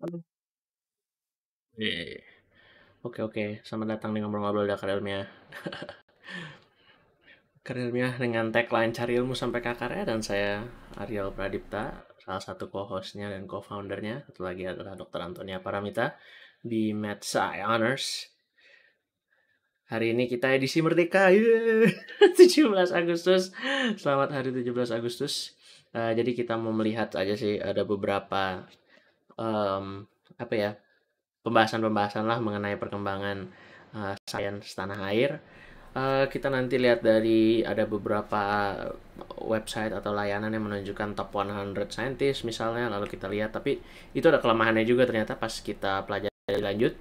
Oke, yeah. oke. Okay, Oke oke, selamat datang di Ngobrol-Ngobrol Dakar Ilmiah. Dakar Ilmiah dengan tagline "Cari Ilmu Sampai ya. dan saya Ariel Pradipta, salah satu co hostnya dan co foundernya satu lagi adalah Dr. Antonia Paramita di MedSci Honors. Hari ini kita edisi Merdeka, yeah. 17 Agustus. Selamat hari 17 Agustus. Uh, jadi kita mau melihat aja sih ada beberapa um, apa ya, pembahasan pembahasan lah mengenai perkembangan, uh, sains tanah air. uh, kita nanti lihat dari ada beberapa website atau layanan yang menunjukkan top 100 scientist misalnya, lalu kita lihat, tapi itu ada kelemahannya juga ternyata pas kita pelajari lanjut,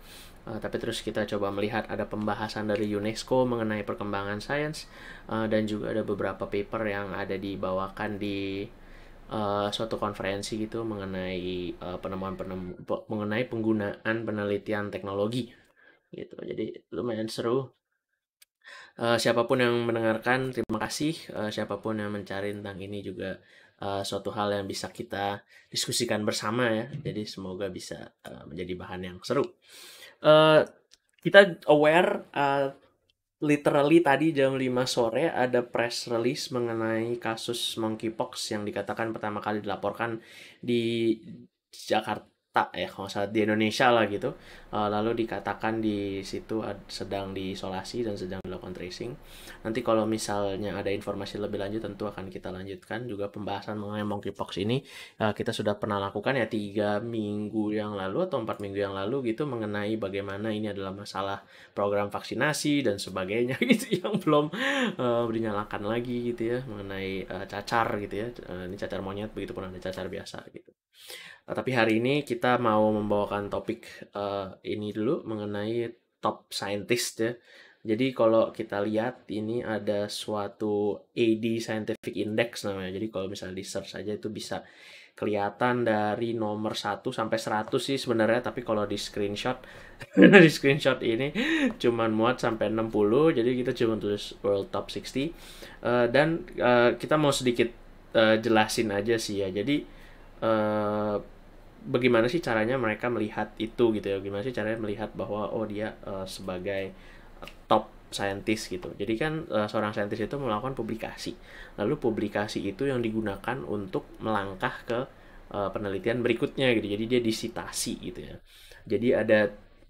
Uh, tapi terus kita coba melihat ada pembahasan dari UNESCO mengenai perkembangan sains, uh, dan juga ada beberapa paper yang ada dibawakan di Eh, suatu konferensi gitu mengenai uh, penemuan penem mengenai penggunaan penelitian teknologi gitu jadi lumayan seru uh, siapapun yang mendengarkan terima kasih uh, siapapun yang mencari tentang ini juga uh, suatu hal yang bisa kita diskusikan bersama ya jadi semoga bisa uh, menjadi bahan yang seru uh, kita aware uh, literally tadi jam 5 sore ada press release mengenai kasus monkeypox yang dikatakan pertama kali dilaporkan di Jakarta tak ya kalau saat di Indonesia lah gitu uh, lalu dikatakan di situ sedang diisolasi dan sedang dilakukan tracing nanti kalau misalnya ada informasi lebih lanjut tentu akan kita lanjutkan juga pembahasan mengenai monkeypox ini uh, kita sudah pernah lakukan ya tiga minggu yang lalu atau empat minggu yang lalu gitu mengenai bagaimana ini adalah masalah program vaksinasi dan sebagainya gitu yang belum uh, dinyalakan lagi gitu ya mengenai uh, cacar gitu ya uh, ini cacar monyet begitu pun ada cacar biasa gitu Eh, tapi hari ini kita mau membawakan topik uh, ini dulu mengenai top scientist ya. Jadi kalau kita lihat ini ada suatu AD Scientific Index namanya. Jadi kalau misalnya di search aja itu bisa kelihatan dari nomor 1 sampai 100 sih sebenarnya tapi kalau di screenshot di screenshot ini cuma muat sampai 60 jadi kita cuma tulis world top 60 uh, eh, dan uh, kita mau sedikit uh, jelasin aja sih ya jadi uh, bagaimana sih caranya mereka melihat itu gitu ya gimana sih caranya melihat bahwa oh dia uh, sebagai eh, top scientist gitu jadi kan uh, seorang scientist itu melakukan publikasi lalu publikasi itu yang digunakan untuk melangkah ke uh, penelitian berikutnya gitu jadi dia disitasi gitu ya jadi ada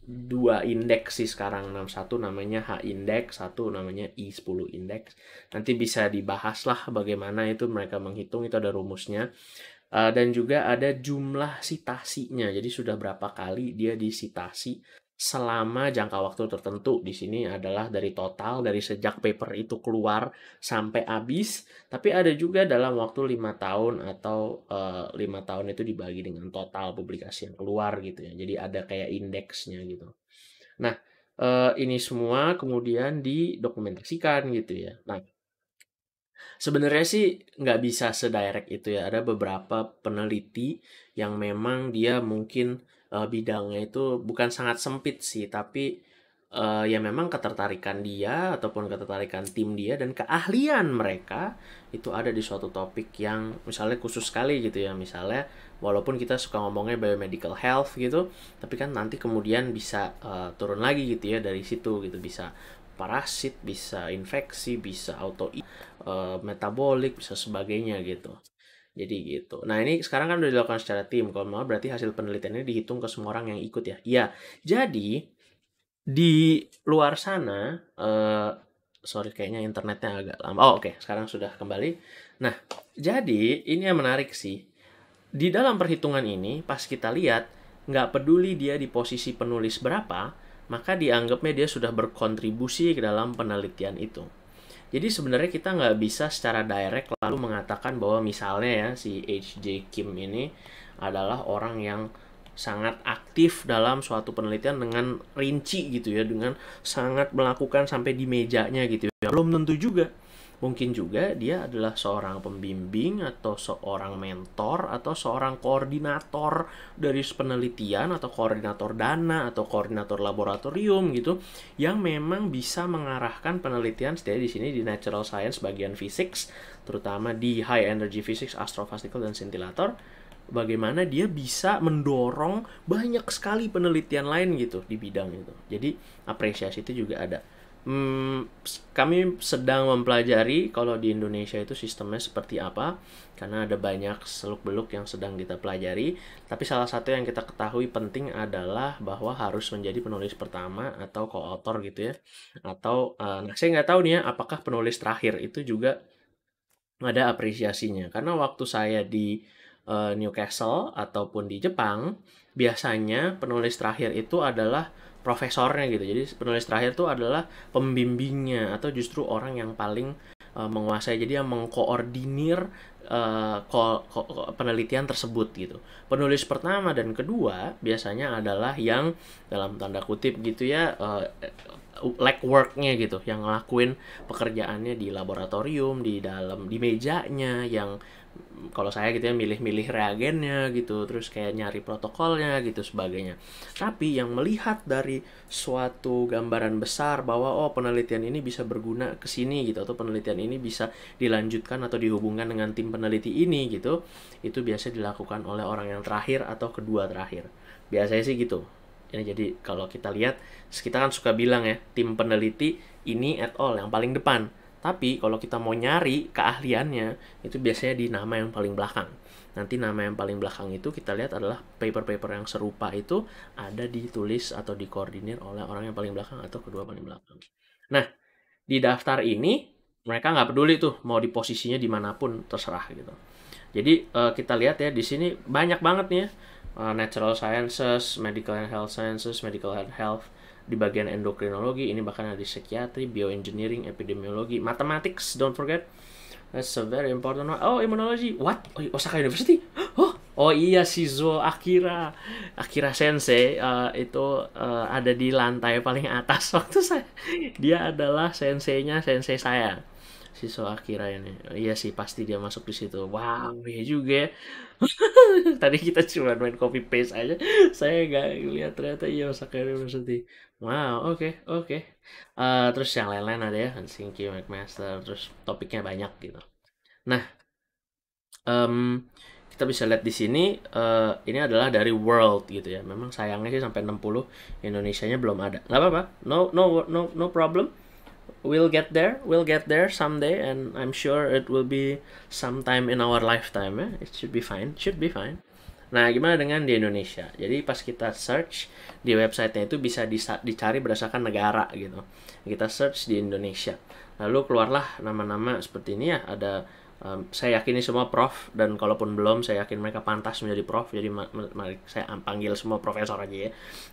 dua indeks sih sekarang enam satu namanya H indeks satu namanya I10 indeks. Nanti bisa dibahas lah bagaimana itu mereka menghitung itu ada rumusnya uh, dan juga ada jumlah sitasinya. Jadi sudah berapa kali dia disitasi selama jangka waktu tertentu. Di sini adalah dari total dari sejak paper itu keluar sampai habis, tapi ada juga dalam waktu lima tahun atau eh, lima uh, tahun itu dibagi dengan total publikasi yang keluar gitu ya. Jadi ada kayak indeksnya gitu. Nah, uh, ini semua kemudian didokumentasikan gitu ya. Nah, Sebenarnya sih nggak bisa sedirect itu ya. Ada beberapa peneliti yang memang dia mungkin uh, bidangnya itu bukan sangat sempit sih, tapi uh, ya memang ketertarikan dia ataupun ketertarikan tim dia dan keahlian mereka itu ada di suatu topik yang misalnya khusus sekali gitu ya. Misalnya walaupun kita suka ngomongnya biomedical health gitu, tapi kan nanti kemudian bisa uh, turun lagi gitu ya dari situ gitu bisa parasit, bisa infeksi, bisa auto Eh, metabolik bisa sebagainya gitu jadi gitu. Nah ini sekarang kan udah dilakukan secara tim. Kalau mau berarti hasil penelitiannya dihitung ke semua orang yang ikut ya. Iya. Jadi di luar sana, uh, sorry kayaknya internetnya agak lama. Oh oke, okay. sekarang sudah kembali. Nah jadi ini yang menarik sih. Di dalam perhitungan ini pas kita lihat nggak peduli dia di posisi penulis berapa, maka dianggapnya dia sudah berkontribusi ke dalam penelitian itu. Jadi sebenarnya kita nggak bisa secara direct lalu mengatakan bahwa misalnya ya si HJ Kim ini adalah orang yang sangat aktif dalam suatu penelitian dengan rinci gitu ya, dengan sangat melakukan sampai di mejanya gitu ya. Belum tentu juga Mungkin juga dia adalah seorang pembimbing atau seorang mentor atau seorang koordinator dari penelitian atau koordinator dana atau koordinator laboratorium gitu yang memang bisa mengarahkan penelitian setidaknya di sini di natural science bagian fisik terutama di high energy physics, astrophysical dan scintillator bagaimana dia bisa mendorong banyak sekali penelitian lain gitu di bidang itu. Jadi apresiasi itu juga ada hmm, kami sedang mempelajari kalau di Indonesia itu sistemnya seperti apa karena ada banyak seluk-beluk yang sedang kita pelajari tapi salah satu yang kita ketahui penting adalah bahwa harus menjadi penulis pertama atau co-author gitu ya atau uh, saya nggak tahu nih ya apakah penulis terakhir itu juga ada apresiasinya karena waktu saya di uh, Newcastle ataupun di Jepang biasanya penulis terakhir itu adalah profesornya gitu. Jadi penulis terakhir itu adalah pembimbingnya atau justru orang yang paling uh, menguasai. Jadi yang mengkoordinir uh, ko ko penelitian tersebut gitu. Penulis pertama dan kedua biasanya adalah yang dalam tanda kutip gitu ya uh, eh, Like worknya gitu, yang ngelakuin pekerjaannya di laboratorium, di dalam di mejanya, yang kalau saya gitu ya milih-milih reagennya gitu terus kayak nyari protokolnya gitu sebagainya tapi yang melihat dari suatu gambaran besar bahwa oh penelitian ini bisa berguna ke sini gitu atau penelitian ini bisa dilanjutkan atau dihubungkan dengan tim peneliti ini gitu itu biasa dilakukan oleh orang yang terakhir atau kedua terakhir biasanya sih gitu ini ya, jadi kalau kita lihat kita kan suka bilang ya tim peneliti ini at all yang paling depan tapi kalau kita mau nyari keahliannya, itu biasanya di nama yang paling belakang. Nanti nama yang paling belakang itu kita lihat adalah paper-paper yang serupa itu ada ditulis atau dikoordinir oleh orang yang paling belakang atau kedua paling belakang. Nah, di daftar ini mereka nggak peduli tuh mau di posisinya dimanapun terserah gitu. Jadi eh, kita lihat ya di sini banyak banget nih ya, eh, natural sciences, medical and health sciences, medical and health, di bagian endokrinologi, ini bahkan ada di psikiatri, bioengineering, epidemiologi, mathematics, don't forget. That's a very important one. Oh, immunology. What? oh iya, Osaka University? Oh, oh iya Shizuo Akira. Akira Sensei uh, itu uh, ada di lantai paling atas waktu saya. Dia adalah senseinya sensei saya. Shizuo Akira ini. Oh, iya sih pasti dia masuk di situ. Wow, iya juga ya. Tadi kita cuma main copy paste aja. Saya nggak lihat ternyata iya Osaka University. Wow, oke, okay, oke. Okay. Uh, eh, terus yang lain-lain ada ya, Hansinki McMaster, terus topiknya banyak gitu. Nah, um, kita bisa lihat di sini, uh, ini adalah dari World gitu ya. Memang sayangnya sih sampai 60, Indonesia-nya belum ada. Nggak apa-apa, no, no, no, no problem we'll get there we'll get there someday and i'm sure it will be sometime in our lifetime ya it should be fine should be fine nah gimana dengan di Indonesia jadi pas kita search di websitenya itu bisa dicari berdasarkan negara gitu kita search di Indonesia lalu keluarlah nama-nama seperti ini ya ada um, saya ini semua prof dan kalaupun belum saya yakin mereka pantas menjadi prof jadi mari saya panggil semua profesor aja ya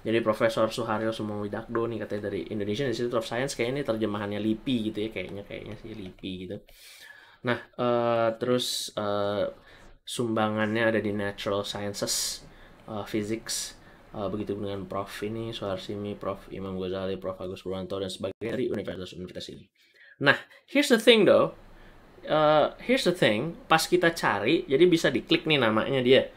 jadi profesor Suharyo Widakdo nih katanya dari Indonesian Institute of Science kayaknya ini terjemahannya LIPI gitu ya kayaknya kayaknya sih LIPI gitu nah uh, terus uh, sumbangannya ada di Natural Sciences uh, Physics uh, begitu dengan Prof ini Suharsimi Prof Imam Ghazali Prof Agus Purwanto dan sebagainya dari universitas-universitas ini nah here's the thing though uh, here's the thing, pas kita cari, jadi bisa diklik nih namanya dia.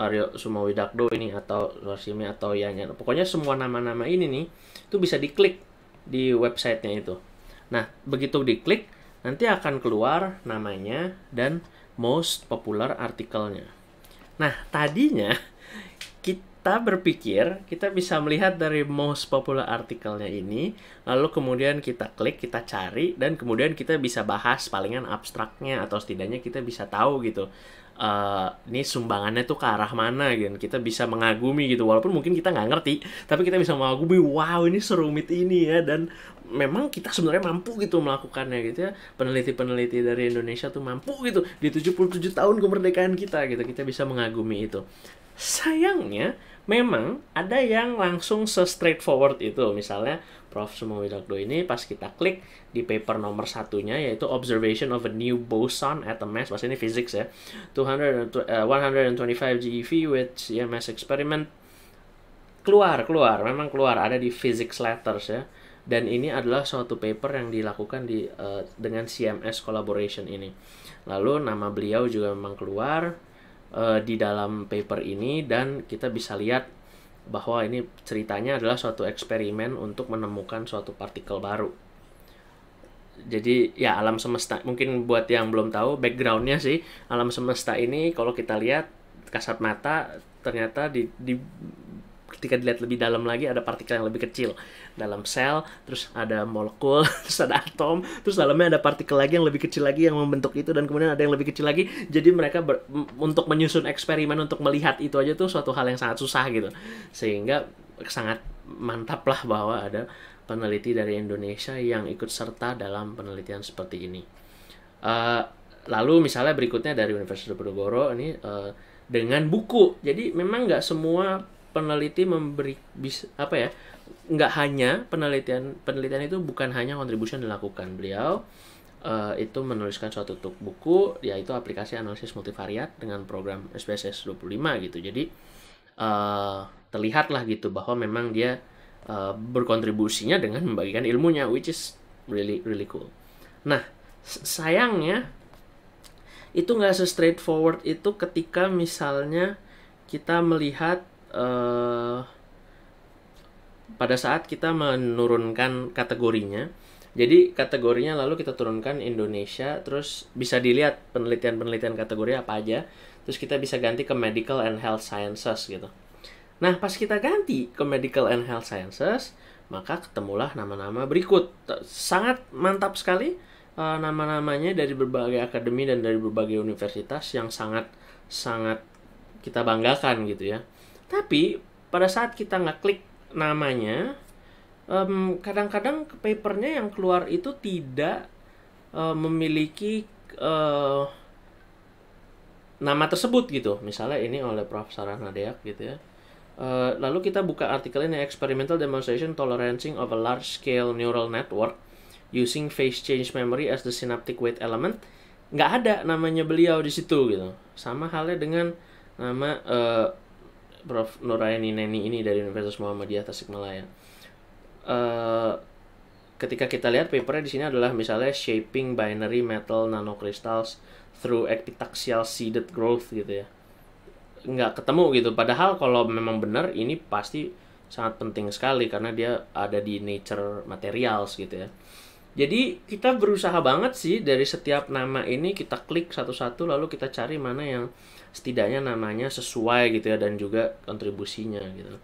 Aryo Sumawidakdo ini atau Suarsimi atau Yanya. Pokoknya semua nama-nama ini nih itu bisa diklik di websitenya itu. Nah, begitu diklik nanti akan keluar namanya dan most popular artikelnya. Nah, tadinya kita kita berpikir, kita bisa melihat dari most popular artikelnya ini, lalu kemudian kita klik, kita cari, dan kemudian kita bisa bahas palingan abstraknya atau setidaknya kita bisa tahu gitu. Uh, ini sumbangannya tuh ke arah mana gitu kita bisa mengagumi gitu walaupun mungkin kita nggak ngerti tapi kita bisa mengagumi wow ini serumit ini ya dan memang kita sebenarnya mampu gitu melakukannya gitu ya peneliti-peneliti dari Indonesia tuh mampu gitu di 77 tahun kemerdekaan kita gitu kita bisa mengagumi itu sayangnya memang ada yang langsung se straightforward itu misalnya Prof. Sumo Widodo ini pas kita klik di paper nomor satunya yaitu Observation of a New Boson at a Mass, pas ini physics ya, 200, uh, 125 GeV with CMS experiment, keluar, keluar, memang keluar, ada di physics letters ya. Dan ini adalah suatu paper yang dilakukan di uh, dengan CMS collaboration ini. Lalu nama beliau juga memang keluar, uh, di dalam paper ini dan kita bisa lihat bahwa ini ceritanya adalah suatu eksperimen untuk menemukan suatu partikel baru. Jadi ya alam semesta mungkin buat yang belum tahu backgroundnya sih alam semesta ini kalau kita lihat kasat mata ternyata di, di ketika dilihat lebih dalam lagi ada partikel yang lebih kecil dalam sel terus ada molekul terus ada atom terus dalamnya ada partikel lagi yang lebih kecil lagi yang membentuk itu dan kemudian ada yang lebih kecil lagi jadi mereka ber, untuk menyusun eksperimen untuk melihat itu aja tuh suatu hal yang sangat susah gitu sehingga sangat mantap lah bahwa ada peneliti dari Indonesia yang ikut serta dalam penelitian seperti ini uh, lalu misalnya berikutnya dari Universitas Diponegoro ini uh, dengan buku jadi memang nggak semua peneliti memberi bis, apa ya nggak hanya penelitian penelitian itu bukan hanya kontribusi yang dilakukan beliau uh, itu menuliskan suatu tuk buku yaitu aplikasi analisis multivariat dengan program SPSS 25 gitu jadi uh, terlihatlah gitu bahwa memang dia uh, berkontribusinya dengan membagikan ilmunya which is really really cool nah sayangnya itu nggak se straightforward itu ketika misalnya kita melihat Eh, pada saat kita menurunkan kategorinya jadi kategorinya lalu kita turunkan Indonesia, terus bisa dilihat penelitian-penelitian kategori apa aja. Terus kita bisa ganti ke Medical and Health Sciences gitu. Nah, pas kita ganti ke Medical and Health Sciences, maka ketemulah nama-nama berikut. Sangat mantap sekali uh, nama-namanya dari berbagai akademi dan dari berbagai universitas yang sangat sangat kita banggakan gitu ya. Tapi pada saat kita ngeklik namanya, kadang kadang-kadang papernya yang keluar itu tidak uh, memiliki uh, nama tersebut gitu. Misalnya ini oleh Prof. Sarah Nadeak gitu ya. Uh, lalu kita buka artikel ini experimental demonstration tolerancing of a large scale neural network using phase change memory as the synaptic weight element nggak ada namanya beliau di situ gitu sama halnya dengan nama uh, Prof. Nuraini Neni ini dari Universitas Muhammadiyah Tasikmalaya. Uh, ketika kita lihat papernya di sini adalah misalnya shaping binary metal nanocrystals through epitaxial seeded growth gitu ya. Nggak ketemu gitu. Padahal kalau memang benar ini pasti sangat penting sekali karena dia ada di nature materials gitu ya. Jadi kita berusaha banget sih dari setiap nama ini kita klik satu-satu lalu kita cari mana yang setidaknya namanya sesuai gitu ya dan juga kontribusinya gitu.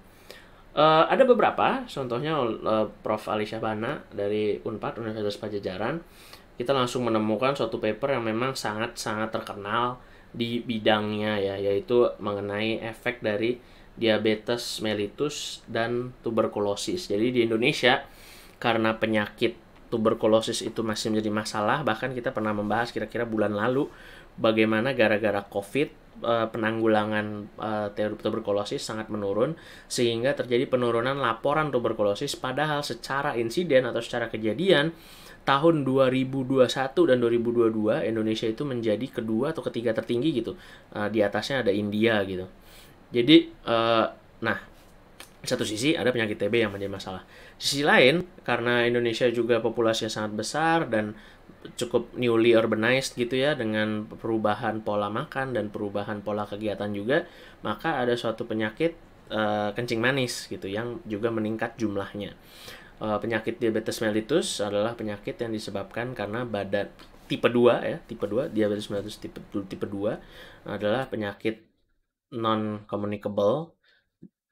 Uh, ada beberapa, contohnya uh, Prof. Alisha Bana dari Unpad Universitas Pajajaran, kita langsung menemukan suatu paper yang memang sangat-sangat terkenal di bidangnya ya, yaitu mengenai efek dari diabetes mellitus dan tuberkulosis. Jadi di Indonesia karena penyakit tuberkulosis itu masih menjadi masalah bahkan kita pernah membahas kira-kira bulan lalu bagaimana gara-gara covid eh, penanggulangan eh, teori tuberkulosis sangat menurun sehingga terjadi penurunan laporan tuberkulosis padahal secara insiden atau secara kejadian tahun 2021 dan 2022 Indonesia itu menjadi kedua atau ketiga tertinggi gitu eh, di atasnya ada India gitu jadi nah satu sisi ada penyakit TB yang menjadi masalah sisi lain karena Indonesia juga populasinya sangat besar dan cukup newly urbanized gitu ya dengan perubahan pola makan dan perubahan pola kegiatan juga maka ada suatu penyakit uh, kencing manis gitu yang juga meningkat jumlahnya uh, penyakit diabetes mellitus adalah penyakit yang disebabkan karena badan tipe 2 ya tipe 2 diabetes mellitus tipe tipe 2 adalah penyakit non communicable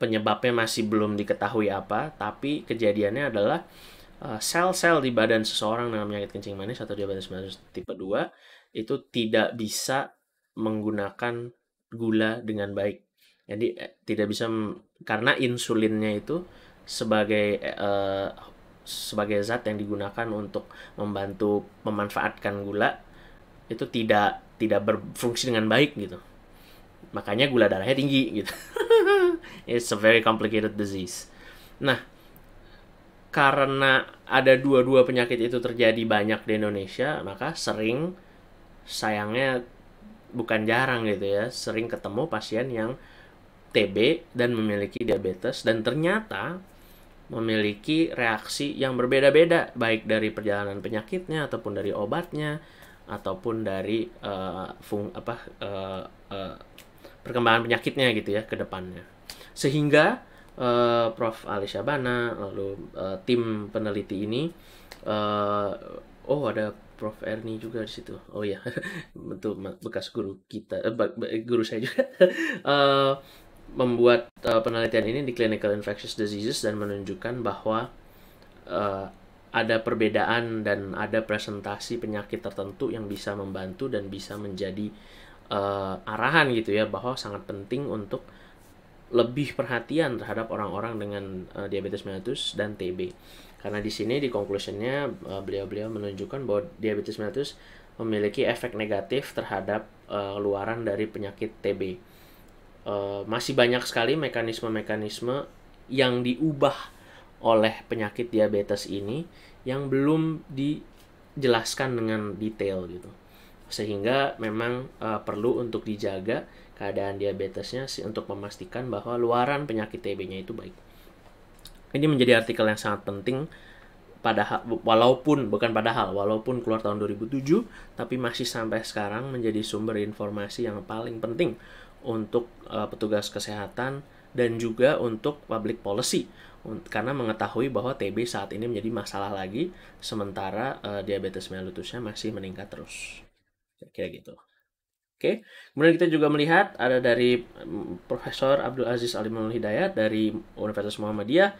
penyebabnya masih belum diketahui apa, tapi kejadiannya adalah eh, sel-sel uh, di badan seseorang dengan penyakit kencing manis atau diabetes mellitus tipe 2 itu tidak bisa menggunakan gula dengan baik. Jadi eh, tidak bisa karena insulinnya itu sebagai eh, sebagai zat yang digunakan untuk membantu memanfaatkan gula itu tidak tidak berfungsi dengan baik gitu makanya gula darahnya tinggi gitu it's a very complicated disease nah karena ada dua-dua penyakit itu terjadi banyak di Indonesia maka sering sayangnya bukan jarang gitu ya sering ketemu pasien yang TB dan memiliki diabetes dan ternyata memiliki reaksi yang berbeda-beda baik dari perjalanan penyakitnya ataupun dari obatnya ataupun dari uh, fung apa uh, uh, perkembangan penyakitnya gitu ya ke depannya. Sehingga uh, Prof. Ali Syabana lalu uh, tim peneliti ini uh, oh ada Prof. Erni juga di situ. Oh ya, betul bekas guru kita, eh, guru saya juga. uh, membuat uh, penelitian ini di clinical infectious diseases dan menunjukkan bahwa uh, ada perbedaan dan ada presentasi penyakit tertentu yang bisa membantu dan bisa menjadi uh, arahan gitu ya bahwa sangat penting untuk lebih perhatian terhadap orang-orang dengan uh, diabetes mellitus dan TB. Karena di sini di conclusionnya beliau eh, beliau-beliau menunjukkan bahwa diabetes mellitus memiliki efek negatif terhadap uh, luaran dari penyakit TB. Uh, masih banyak sekali mekanisme-mekanisme yang diubah oleh penyakit diabetes ini yang belum dijelaskan dengan detail gitu sehingga memang uh, perlu untuk dijaga keadaan diabetesnya untuk memastikan bahwa luaran penyakit TB-nya itu baik. Ini menjadi artikel yang sangat penting padahal walaupun bukan padahal walaupun keluar tahun 2007 tapi masih sampai sekarang menjadi sumber informasi yang paling penting untuk uh, petugas kesehatan dan juga untuk public policy karena mengetahui bahwa TB saat ini menjadi masalah lagi sementara uh, diabetes mellitusnya masih meningkat terus kayak gitu. Oke, kemudian kita juga melihat ada dari mm, Profesor Abdul Aziz Manul Hidayat dari Universitas Muhammadiyah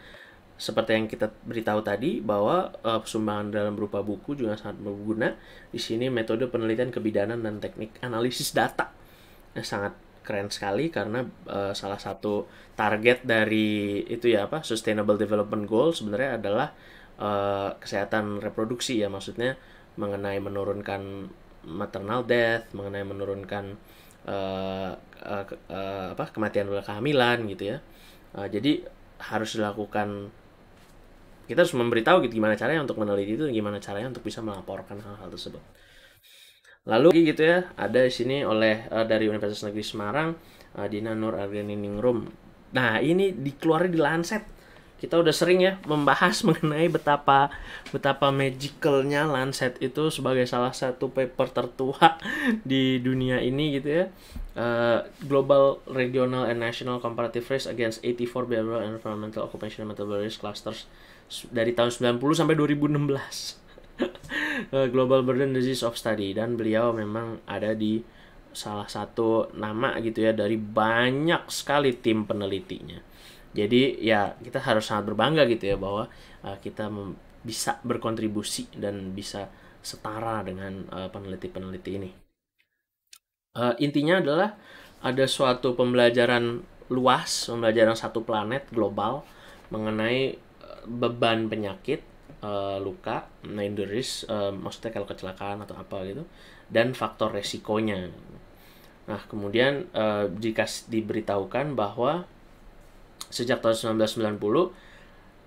seperti yang kita beritahu tadi bahwa uh, eh, sumbangan dalam berupa buku juga sangat berguna. Di sini metode penelitian kebidanan dan teknik analisis data yang sangat keren sekali karena uh, salah satu target dari itu ya apa Sustainable Development Goal sebenarnya adalah uh, kesehatan reproduksi ya maksudnya mengenai menurunkan maternal death, mengenai menurunkan uh, uh, uh, apa kematian kehamilan gitu ya. Uh, jadi harus dilakukan kita harus memberitahu gitu gimana caranya untuk meneliti itu, gimana caranya untuk bisa melaporkan hal-hal tersebut. Lalu gitu ya, ada di sini oleh uh, dari Universitas Negeri Semarang, uh, Dina Nur Ardeningrum. Nah, ini dikeluarkan di Lancet kita udah sering ya membahas mengenai betapa betapa magicalnya Lancet itu sebagai salah satu paper tertua di dunia ini gitu ya. Uh, global, regional, and national comparative race against 84 behavioral and environmental occupational risk clusters dari tahun 90 sampai 2016. Eh, global burden disease of study dan beliau memang ada di salah satu nama gitu ya dari banyak sekali tim penelitinya. Jadi ya kita harus sangat berbangga gitu ya bahwa uh, kita bisa berkontribusi dan bisa setara dengan eh, peneliti-peneliti uh, ini. Uh, intinya adalah ada suatu pembelajaran luas, pembelajaran satu planet global mengenai beban penyakit, uh, luka, nah, injuries, uh, maksudnya kalau kecelakaan atau apa gitu, dan faktor resikonya. Nah, kemudian uh, jika diberitahukan bahwa sejak tahun 1990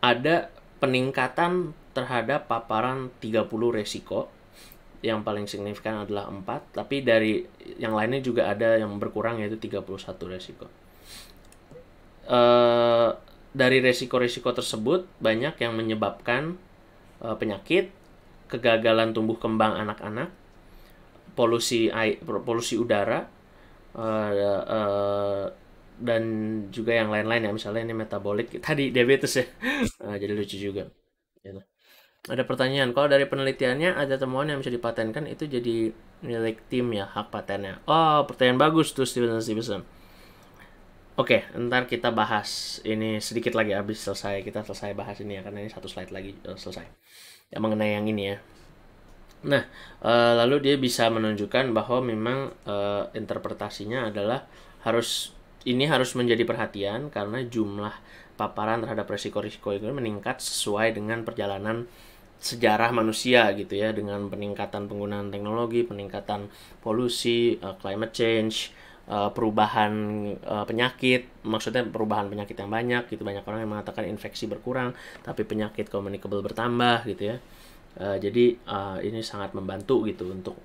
ada peningkatan terhadap paparan 30 resiko yang paling signifikan adalah 4 tapi dari yang lainnya juga ada yang berkurang yaitu 31 resiko e, dari resiko-resiko tersebut banyak yang menyebabkan e, penyakit kegagalan tumbuh kembang anak-anak polusi polusi udara e, e, dan juga yang lain-lain ya misalnya ini metabolik tadi diabetes ya nah, jadi lucu juga gitu. ada pertanyaan kalau dari penelitiannya ada temuan yang bisa dipatenkan itu jadi milik tim ya hak patennya oh pertanyaan bagus tuh Stevenson Stevenson Oke, okay, ntar kita bahas ini sedikit lagi habis selesai kita selesai bahas ini ya karena ini satu slide lagi uh, selesai. Ya mengenai yang ini ya. Nah, uh, lalu dia bisa menunjukkan bahwa memang uh, interpretasinya adalah harus ini harus menjadi perhatian karena jumlah paparan terhadap risiko-risiko itu meningkat sesuai dengan perjalanan sejarah manusia gitu ya dengan peningkatan penggunaan teknologi, peningkatan polusi, uh, climate change, uh, perubahan uh, penyakit, maksudnya perubahan penyakit yang banyak gitu banyak orang yang mengatakan infeksi berkurang tapi penyakit communicable bertambah gitu ya. Eh, jadi uh, ini sangat membantu gitu untuk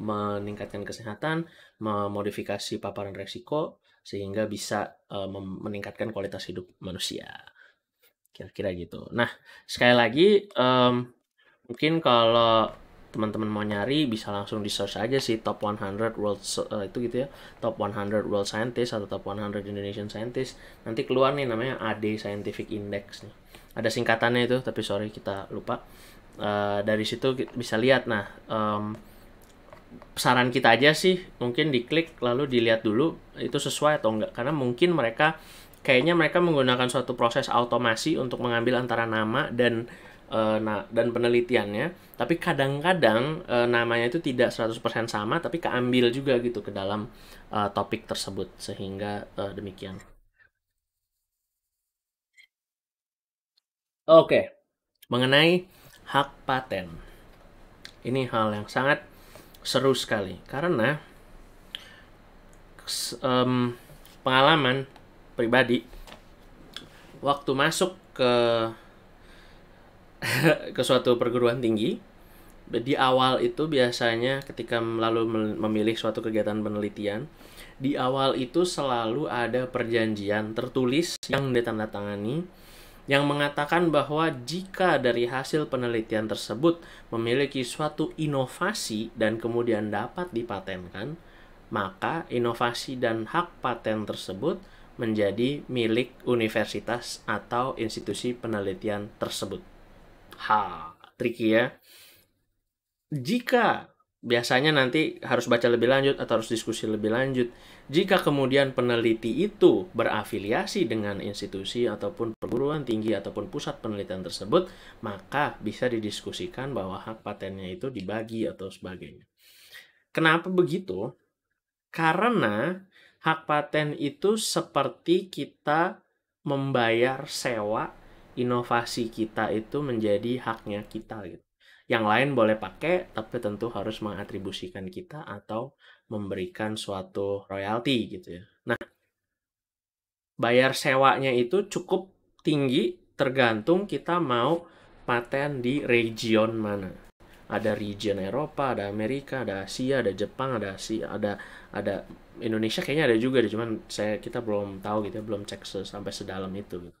meningkatkan kesehatan, memodifikasi paparan resiko sehingga bisa uh, meningkatkan kualitas hidup manusia. Kira-kira gitu. Nah, sekali lagi um, mungkin kalau teman-teman mau nyari bisa langsung di search aja sih top 100 world uh, itu gitu ya top 100 world scientist atau top 100 Indonesian scientist nanti keluar nih namanya AD Scientific Index nih ada singkatannya itu tapi sorry kita lupa uh, dari situ bisa lihat nah um, saran kita aja sih mungkin diklik lalu dilihat dulu itu sesuai atau enggak karena mungkin mereka kayaknya mereka menggunakan suatu proses automasi untuk mengambil antara nama dan uh, nah dan penelitiannya tapi kadang-kadang uh, namanya itu tidak 100% sama tapi keambil juga gitu ke dalam uh, topik tersebut sehingga uh, demikian oke okay. mengenai hak paten. Ini hal yang sangat seru sekali karena um, pengalaman pribadi waktu masuk ke ke suatu perguruan tinggi di awal itu biasanya ketika lalu memilih suatu kegiatan penelitian di awal itu selalu ada perjanjian tertulis yang ditandatangani yang mengatakan bahwa jika dari hasil penelitian tersebut memiliki suatu inovasi dan kemudian dapat dipatenkan, maka inovasi dan hak paten tersebut menjadi milik universitas atau institusi penelitian tersebut. Ha, tricky ya. Jika biasanya nanti harus baca lebih lanjut atau harus diskusi lebih lanjut jika kemudian peneliti itu berafiliasi dengan institusi ataupun perguruan tinggi ataupun pusat penelitian tersebut, maka bisa didiskusikan bahwa hak patennya itu dibagi atau sebagainya. Kenapa begitu? Karena hak paten itu seperti kita membayar sewa inovasi kita itu menjadi haknya kita gitu. Yang lain boleh pakai, tapi tentu harus mengatribusikan kita atau memberikan suatu royalti gitu ya. Nah, bayar sewanya itu cukup tinggi tergantung kita mau paten di region mana. Ada region Eropa, ada Amerika, ada Asia, ada Jepang, ada Asia, ada ada Indonesia kayaknya ada juga deh, cuman saya kita belum tahu gitu ya, belum cek sampai sedalam itu gitu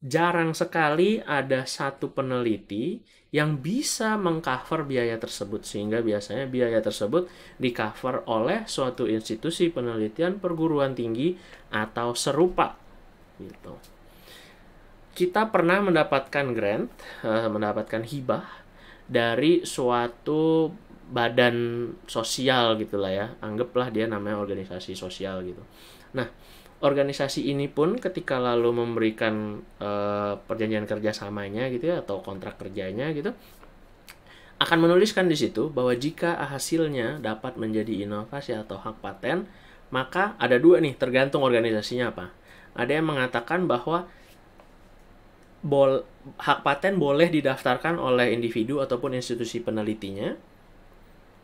jarang sekali ada satu peneliti yang bisa mengcover biaya tersebut sehingga biasanya biaya tersebut dicover oleh suatu institusi penelitian perguruan tinggi atau serupa gitu. Kita pernah mendapatkan grant, eh, mendapatkan hibah dari suatu badan sosial gitulah ya. Anggaplah dia namanya organisasi sosial gitu. Nah, organisasi ini pun ketika lalu memberikan uh, perjanjian kerjasamanya gitu ya atau kontrak kerjanya gitu akan menuliskan di situ bahwa jika hasilnya dapat menjadi inovasi atau hak paten maka ada dua nih tergantung organisasinya apa ada yang mengatakan bahwa bol hak paten boleh didaftarkan oleh individu ataupun institusi penelitinya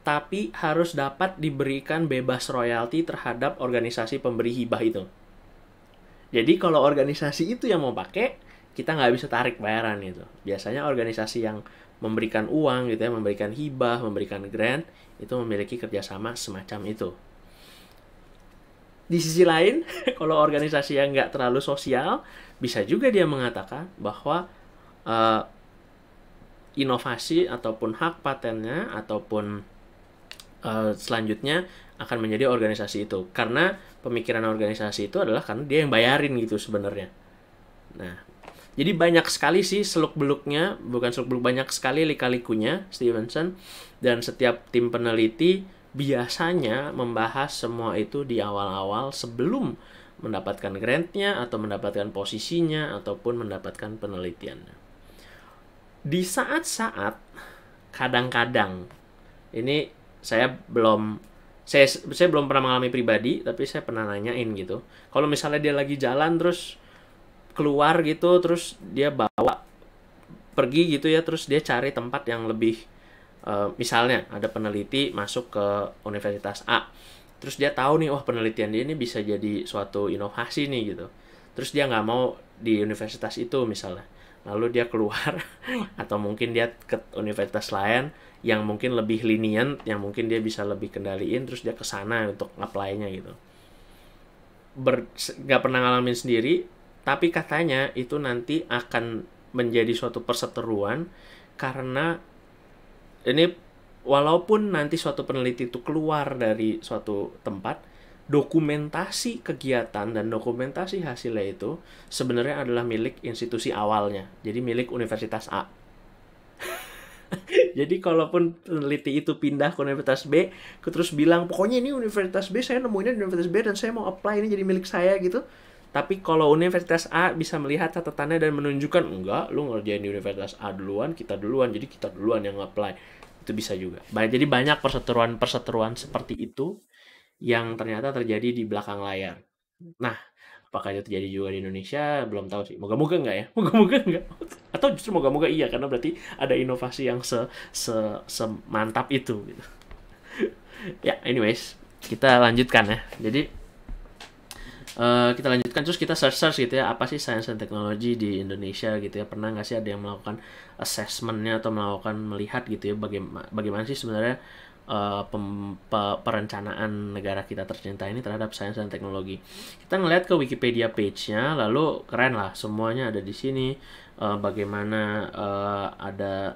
tapi harus dapat diberikan bebas royalti terhadap organisasi pemberi hibah itu. Jadi kalau organisasi itu yang mau pakai, kita nggak bisa tarik bayaran gitu. Biasanya organisasi yang memberikan uang gitu ya, memberikan hibah, memberikan grant, itu memiliki kerjasama semacam itu. Di sisi lain, kalau organisasi yang nggak terlalu sosial, bisa juga dia mengatakan bahwa uh, inovasi ataupun hak patennya ataupun uh, selanjutnya akan menjadi organisasi itu karena pemikiran organisasi itu adalah karena dia yang bayarin gitu sebenarnya nah jadi banyak sekali sih seluk beluknya bukan seluk beluk banyak sekali lika-likunya Stevenson dan setiap tim peneliti biasanya membahas semua itu di awal-awal sebelum mendapatkan grantnya atau mendapatkan posisinya ataupun mendapatkan penelitian. di saat-saat kadang-kadang ini saya belum saya saya belum pernah mengalami pribadi tapi saya pernah nanyain gitu kalau misalnya dia lagi jalan terus keluar gitu terus dia bawa pergi gitu ya terus dia cari tempat yang lebih uh, misalnya ada peneliti masuk ke universitas A terus dia tahu nih wah penelitian dia ini bisa jadi suatu inovasi nih gitu terus dia nggak mau di universitas itu misalnya lalu dia keluar atau mungkin dia ke universitas lain yang mungkin lebih linian yang mungkin dia bisa lebih kendaliin terus dia ke sana untuk apply-nya gitu Ber, gak pernah ngalamin sendiri tapi katanya itu nanti akan menjadi suatu perseteruan karena ini walaupun nanti suatu peneliti itu keluar dari suatu tempat dokumentasi kegiatan dan dokumentasi hasilnya itu sebenarnya adalah milik institusi awalnya. Jadi milik Universitas A. Jadi kalaupun peneliti itu pindah ke Universitas B, ke terus bilang pokoknya ini Universitas B, saya nemuinnya di Universitas B dan saya mau apply ini jadi milik saya gitu. Tapi kalau Universitas A bisa melihat catatannya dan menunjukkan enggak, lu ngerjain di Universitas A duluan, kita duluan, jadi kita duluan yang apply. Itu bisa juga. Jadi banyak perseteruan-perseteruan seperti itu yang ternyata terjadi di belakang layar. Nah, apakah itu terjadi juga di Indonesia? Belum tahu sih. Moga-moga nggak ya? Moga-moga nggak. Atau justru moga-moga iya, karena berarti ada inovasi yang se se semantap itu. Gitu. ya, anyways, kita lanjutkan ya. Jadi Uh, kita lanjutkan terus kita search search gitu ya apa sih science and technology di Indonesia gitu ya pernah nggak sih ada yang melakukan assessmentnya atau melakukan melihat gitu ya bagaimana bagaimana sih sebenarnya Eh, perencanaan negara kita tercinta ini terhadap sains dan teknologi. Kita ngelihat ke Wikipedia page-nya, lalu keren lah, semuanya ada di sini. Uh, bagaimana uh, ada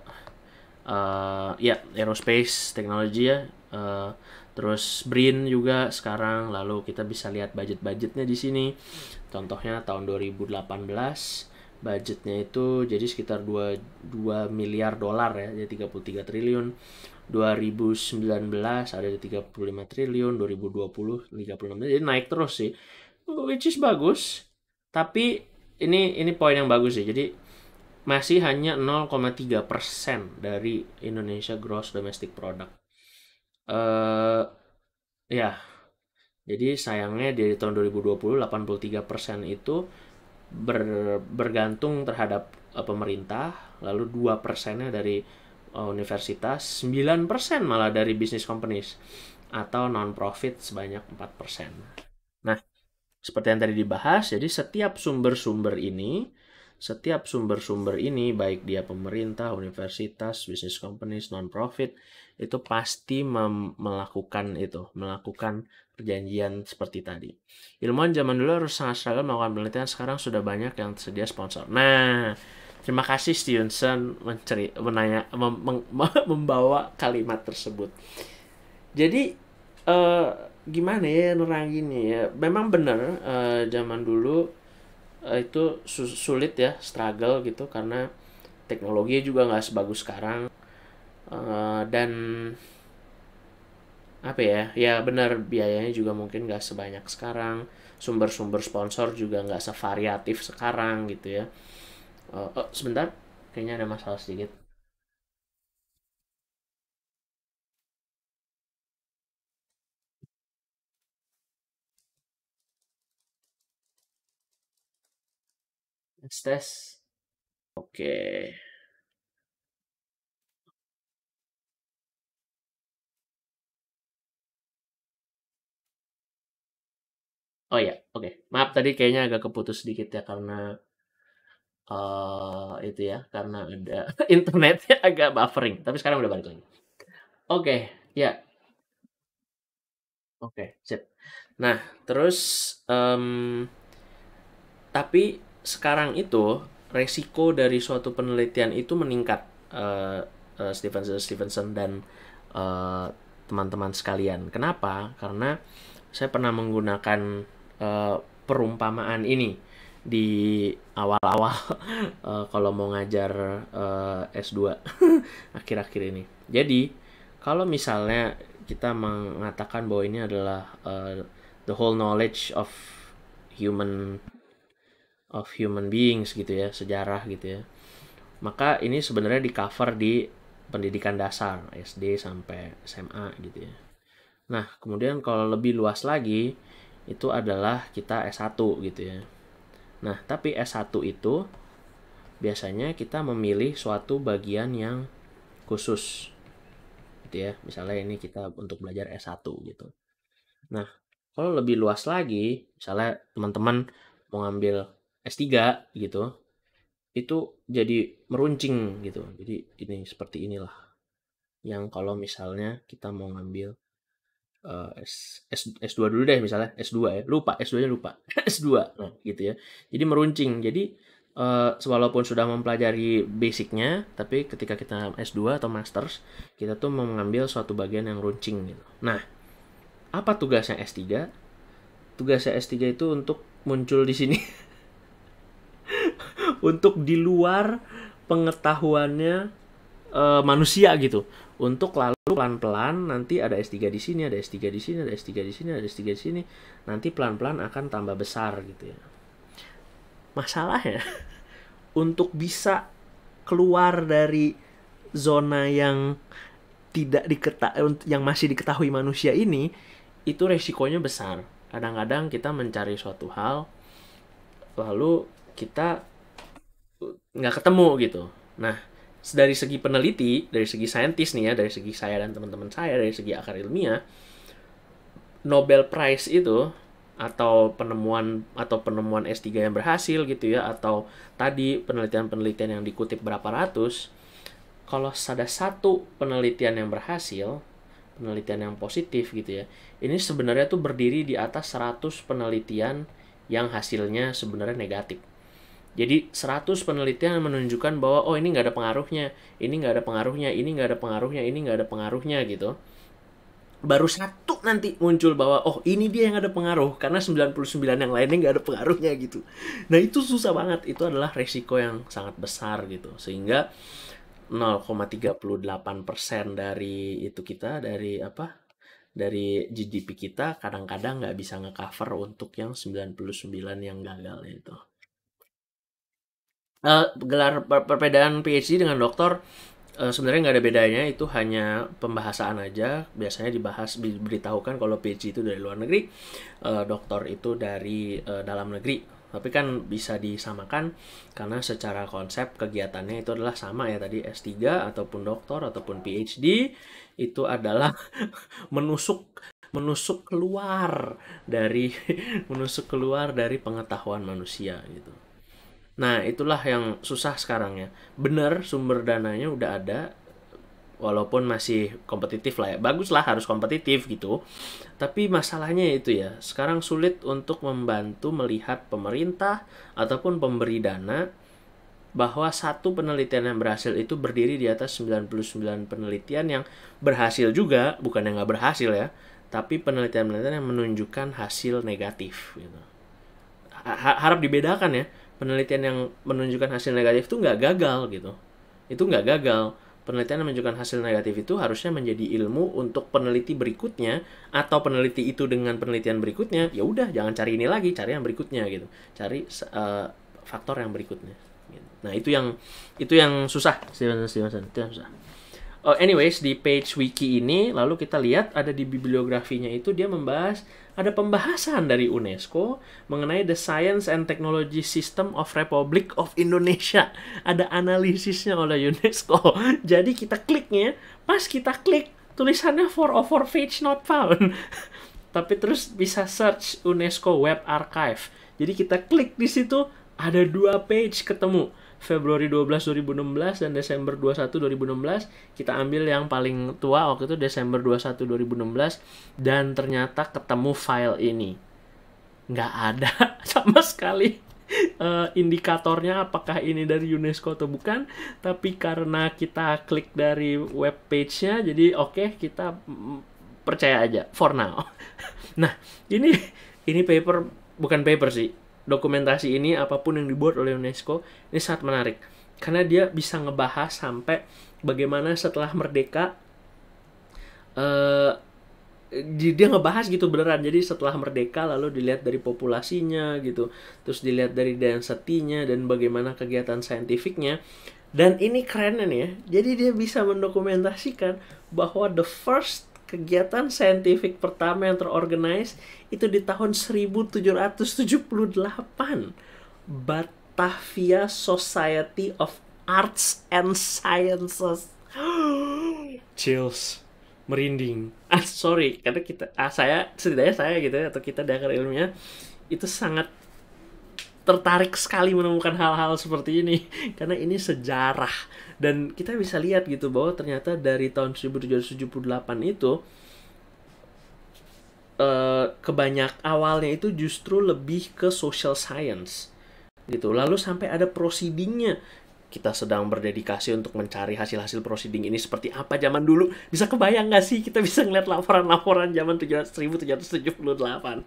uh, ya aerospace technology ya, uh, terus BRIN juga sekarang, lalu kita bisa lihat budget-budgetnya di sini. Contohnya tahun 2018 budgetnya itu jadi sekitar 2, 2 miliar dolar ya, jadi 33 triliun. 2019 ada di 35 triliun, 2020 36 triliun. Jadi naik terus sih. Which is bagus. Tapi ini ini poin yang bagus sih. Jadi masih hanya 0,3% dari Indonesia gross domestic product. Eh uh, ya. Jadi sayangnya dari tahun 2020 83% itu ber, bergantung terhadap eh, pemerintah, lalu dua persennya dari Eh, universitas 9% malah dari bisnis companies atau non-profit sebanyak 4%. Nah, seperti yang tadi dibahas, jadi setiap sumber-sumber ini, setiap sumber-sumber ini, baik dia pemerintah, universitas, bisnis companies, non-profit, itu pasti melakukan itu, melakukan perjanjian seperti tadi. Ilmuwan zaman dulu harus sangat seragam melakukan penelitian, sekarang sudah banyak yang tersedia sponsor. Nah, Terima kasih Stevenson menceri menanya mem, mem, membawa kalimat tersebut. Jadi eh, gimana ya neranginnya ya? Memang benar eh, zaman dulu eh, itu su sulit ya struggle gitu karena teknologi juga nggak sebagus sekarang eh, dan apa ya ya benar biayanya juga mungkin nggak sebanyak sekarang sumber-sumber sponsor juga nggak sevariatif sekarang gitu ya uh, oh, sebentar kayaknya ada masalah sedikit Let's test. oke okay. Oh ya, oke. Okay. Maaf tadi kayaknya agak keputus sedikit ya karena Eh, itu ya karena ada internetnya agak buffering tapi sekarang udah balik lagi oke okay, ya oke okay, sip nah terus um, tapi sekarang itu resiko dari suatu penelitian itu meningkat uh, eh, uh, eh, Stevenson Stevenson dan teman-teman uh, sekalian kenapa karena saya pernah menggunakan uh, perumpamaan ini di awal-awal uh, kalau mau ngajar uh, eh, S2 akhir-akhir ini. Jadi, kalau misalnya kita mengatakan bahwa ini adalah uh, the whole knowledge of human of human beings gitu ya, sejarah gitu ya. Maka ini sebenarnya di cover di pendidikan dasar SD sampai SMA gitu ya. Nah, kemudian kalau lebih luas lagi itu adalah kita S1 gitu ya Nah, tapi S1 itu biasanya kita memilih suatu bagian yang khusus. Gitu ya. Misalnya ini kita untuk belajar S1 gitu. Nah, kalau lebih luas lagi, misalnya teman-teman mau ngambil S3 gitu, itu jadi meruncing gitu. Jadi ini seperti inilah yang kalau misalnya kita mau ngambil Eh, S, S, S2 dulu deh misalnya S2 ya lupa S2 nya lupa S2 nah, hmm. gitu ya jadi meruncing jadi uh, walaupun sudah mempelajari basicnya tapi ketika kita S2 atau masters kita tuh mau mengambil suatu bagian yang runcing gitu nah apa tugasnya S3 tugasnya S3 itu untuk muncul di sini untuk di luar pengetahuannya uh, manusia gitu untuk lalu pelan-pelan nanti ada S3 di sini, ada S3 di sini, ada S3 di sini, ada S3 di sini, nanti pelan-pelan akan tambah besar gitu ya. Masalahnya untuk bisa keluar dari zona yang tidak diketahui yang masih diketahui manusia ini itu resikonya besar. Kadang-kadang kita mencari suatu hal lalu kita nggak ketemu gitu. Nah, dari segi peneliti, dari segi saintis nih ya, dari segi saya dan teman-teman saya, dari segi akar ilmiah, Nobel Prize itu atau penemuan atau penemuan S3 yang berhasil gitu ya atau tadi penelitian-penelitian yang dikutip berapa ratus kalau ada satu penelitian yang berhasil penelitian yang positif gitu ya ini sebenarnya tuh berdiri di atas 100 penelitian yang hasilnya sebenarnya negatif jadi 100 penelitian menunjukkan bahwa oh ini nggak ada pengaruhnya, ini nggak ada pengaruhnya, ini nggak ada pengaruhnya, ini nggak ada pengaruhnya gitu. Baru satu nanti muncul bahwa oh ini dia yang ada pengaruh karena 99 yang lainnya nggak ada pengaruhnya gitu. Nah itu susah banget, itu adalah resiko yang sangat besar gitu. Sehingga 0,38 persen dari itu kita dari apa dari GDP kita kadang-kadang nggak bisa ngecover untuk yang 99 yang gagal itu uh, gelar per perbedaan PhD dengan doktor uh, sebenarnya nggak ada bedanya itu hanya pembahasan aja biasanya dibahas diberitahukan kalau PhD itu dari luar negeri uh, doktor itu dari uh, dalam negeri tapi kan bisa disamakan karena secara konsep kegiatannya itu adalah sama ya tadi S3 ataupun doktor ataupun PhD itu adalah menusuk menusuk keluar dari menusuk keluar dari pengetahuan manusia gitu. Nah, itulah yang susah sekarang ya. Benar sumber dananya udah ada walaupun masih kompetitif lah ya. Bagus lah harus kompetitif gitu. Tapi masalahnya itu ya, sekarang sulit untuk membantu melihat pemerintah ataupun pemberi dana bahwa satu penelitian yang berhasil itu berdiri di atas 99 penelitian yang berhasil juga, bukan yang nggak berhasil ya, tapi penelitian-penelitian yang menunjukkan hasil negatif. Gitu. harap dibedakan ya, penelitian yang menunjukkan hasil negatif itu nggak gagal gitu itu nggak gagal penelitian yang menunjukkan hasil negatif itu harusnya menjadi ilmu untuk peneliti berikutnya atau peneliti itu dengan penelitian berikutnya ya udah jangan cari ini lagi cari yang berikutnya gitu cari uh, faktor yang berikutnya gitu. nah itu yang itu yang susah Stevenson Stevenson yang susah oh, anyways di page wiki ini lalu kita lihat ada di bibliografinya itu dia membahas ada pembahasan dari UNESCO mengenai The Science and Technology System of Republic of Indonesia. Ada analisisnya oleh UNESCO. Jadi kita kliknya, pas kita klik, tulisannya 404 page not found. Tapi terus bisa search UNESCO Web Archive. Jadi kita klik di situ, ada dua page ketemu Februari 12 2016 dan Desember 21 2016 kita ambil yang paling tua waktu itu Desember 21 2016 dan ternyata ketemu file ini nggak ada sama sekali uh, indikatornya apakah ini dari UNESCO atau bukan tapi karena kita klik dari web page-nya jadi oke okay, kita percaya aja for now nah ini ini paper bukan paper sih dokumentasi ini apapun yang dibuat oleh UNESCO ini sangat menarik karena dia bisa ngebahas sampai bagaimana setelah merdeka eh dia ngebahas gitu beneran jadi setelah merdeka lalu dilihat dari populasinya gitu terus dilihat dari density-nya dan bagaimana kegiatan saintifiknya dan ini kerennya nih ya jadi dia bisa mendokumentasikan bahwa the first kegiatan saintifik pertama yang terorganize itu di tahun 1778 Batavia Society of Arts and Sciences chills merinding ah sorry karena kita ah saya setidaknya saya gitu ya, atau kita dengar ilmunya itu sangat tertarik sekali menemukan hal-hal seperti ini karena ini sejarah dan kita bisa lihat gitu bahwa ternyata dari tahun 1778 itu eh, kebanyak awalnya itu justru lebih ke social science gitu lalu sampai ada proceedingnya kita sedang berdedikasi untuk mencari hasil-hasil proceeding ini seperti apa zaman dulu. Bisa kebayang nggak sih kita bisa ngeliat laporan-laporan zaman 1778.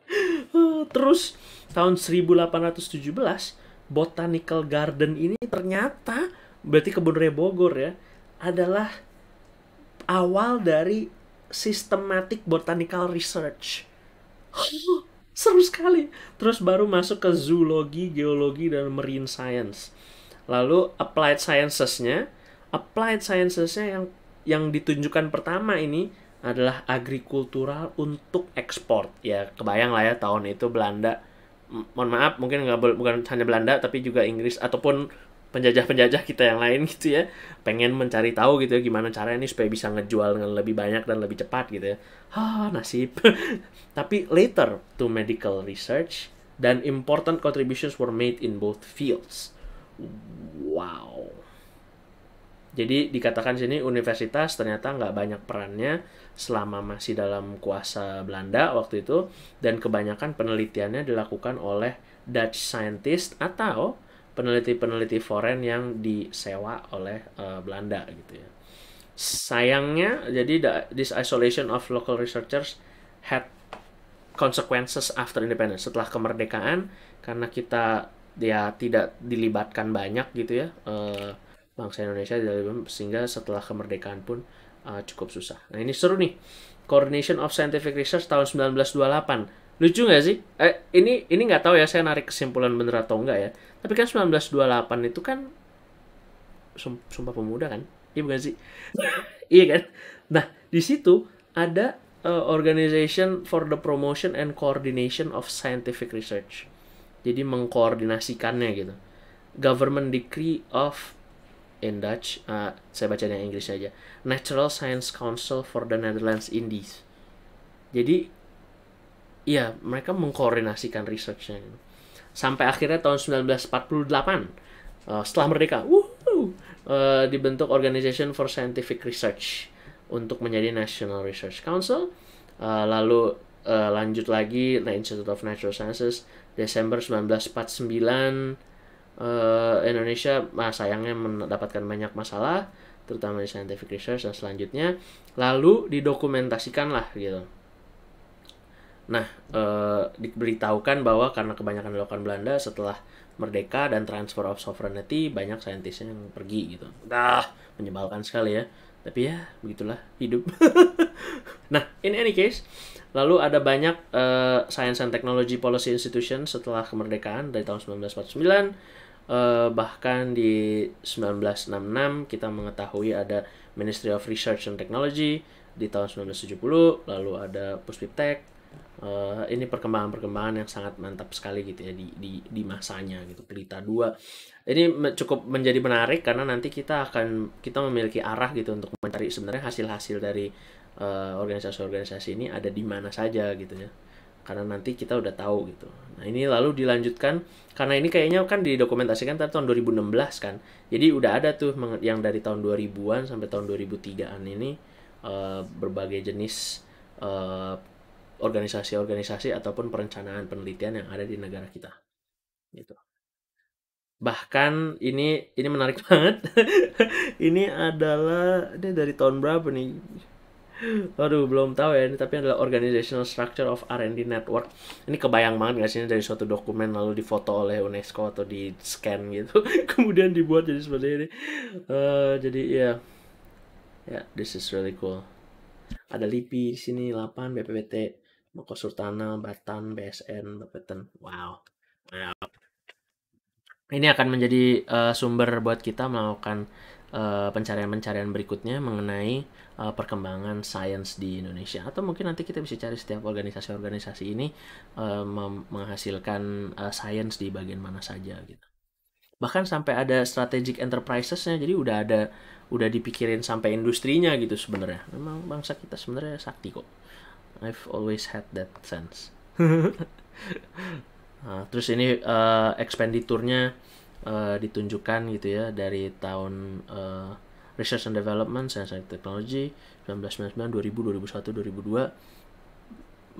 Eh, terus tahun 1817 Botanical Garden ini ternyata berarti kebun raya Bogor ya adalah awal dari systematic botanical research. Seru sekali. Terus baru masuk ke zoologi, geologi, dan marine science lalu applied sciences-nya applied sciences-nya yang yang ditunjukkan pertama ini adalah agrikultural untuk ekspor ya kebayang lah ya tahun itu Belanda mohon maaf mungkin nggak bukan hanya Belanda tapi juga Inggris ataupun penjajah-penjajah kita yang lain gitu ya pengen mencari tahu gitu ya gimana caranya ini supaya bisa ngejual dengan lebih banyak dan lebih cepat gitu ya nasib tapi later to medical research dan important contributions were made in both fields Wow. Jadi dikatakan sini universitas ternyata nggak banyak perannya selama masih dalam kuasa Belanda waktu itu dan kebanyakan penelitiannya dilakukan oleh Dutch scientist atau peneliti-peneliti foreign yang disewa oleh uh, Belanda gitu ya. Sayangnya jadi the, this isolation of local researchers had consequences after independence setelah kemerdekaan karena kita ya tidak dilibatkan banyak gitu ya uh, bangsa Indonesia sehingga setelah kemerdekaan pun uh, cukup susah. Nah ini seru nih Coordination of Scientific Research tahun 1928 lucu nggak sih? Eh, ini ini nggak tahu ya saya narik kesimpulan bener atau enggak ya. Tapi kan 1928 itu kan sumpah pemuda kan? Iya bukan sih? iya kan? Nah di situ ada uh, Organization for the Promotion and Coordination of Scientific Research jadi mengkoordinasikannya gitu government decree of in Dutch uh, saya bacanya Inggris aja Natural Science Council for the Netherlands Indies jadi ya mereka mengkoordinasikan researchnya gitu. sampai akhirnya tahun 1948 uh, setelah merdeka woohoo, uh, dibentuk Organization for Scientific Research untuk menjadi National Research Council uh, lalu uh, lanjut lagi The Institute of Natural Sciences Desember 1949 uh, eh, Indonesia nah, sayangnya mendapatkan banyak masalah terutama di scientific research dan selanjutnya lalu didokumentasikan lah gitu nah e, diberitahukan bahwa karena kebanyakan dilakukan Belanda setelah merdeka dan transfer of sovereignty banyak saintis yang pergi gitu. Dah, menyebalkan sekali ya. Tapi ya, begitulah hidup. Nah, in any case, lalu ada banyak uh, science and technology policy institution setelah kemerdekaan dari tahun 1949 uh, eh, bahkan di 1966 kita mengetahui ada Ministry of Research and Technology di tahun 1970 lalu ada Puspiptek Uh, eh, ini perkembangan-perkembangan yang sangat mantap sekali gitu ya di, di, di masanya gitu pelita dua ini cukup menjadi menarik karena nanti kita akan kita memiliki arah gitu untuk mencari sebenarnya hasil-hasil dari Eh, organisasi-organisasi uh, ini ada di mana saja gitu ya karena nanti kita udah tahu gitu. Nah ini lalu dilanjutkan karena ini kayaknya kan didokumentasikan tadi tahun 2016 kan. Jadi udah ada tuh yang dari tahun 2000-an sampai tahun 2003-an ini uh, berbagai jenis eh, organisasi-organisasi uh, ataupun perencanaan penelitian yang ada di negara kita. Gitu. Bahkan ini ini menarik banget. ini adalah ini dari tahun berapa nih? Aduh, belum tahu ya ini tapi adalah organizational structure of R&D network. Ini kebayang banget gak sih ini dari suatu dokumen lalu difoto oleh UNESCO atau di scan gitu, kemudian dibuat jadi seperti ini. Uh, jadi iya. ya, yeah. ya yeah, this is really cool. Ada LIPI di sini 8 BPPT, Mako Sultana, Batan, BSN, Bapeten. Wow, wow. Ini akan menjadi uh, sumber buat kita melakukan Eh, pencarian-pencarian uh, berikutnya mengenai uh, perkembangan sains di Indonesia atau mungkin nanti kita bisa cari setiap organisasi-organisasi ini uh, menghasilkan uh, sains di bagian mana saja gitu bahkan sampai ada strategic enterprisesnya jadi udah ada udah dipikirin sampai industrinya gitu sebenarnya memang bangsa kita sebenarnya sakti kok I've always had that sense nah, terus ini uh, expenditurnya uh, ditunjukkan gitu ya dari tahun uh, Research and Development Science and Technology 1999 2000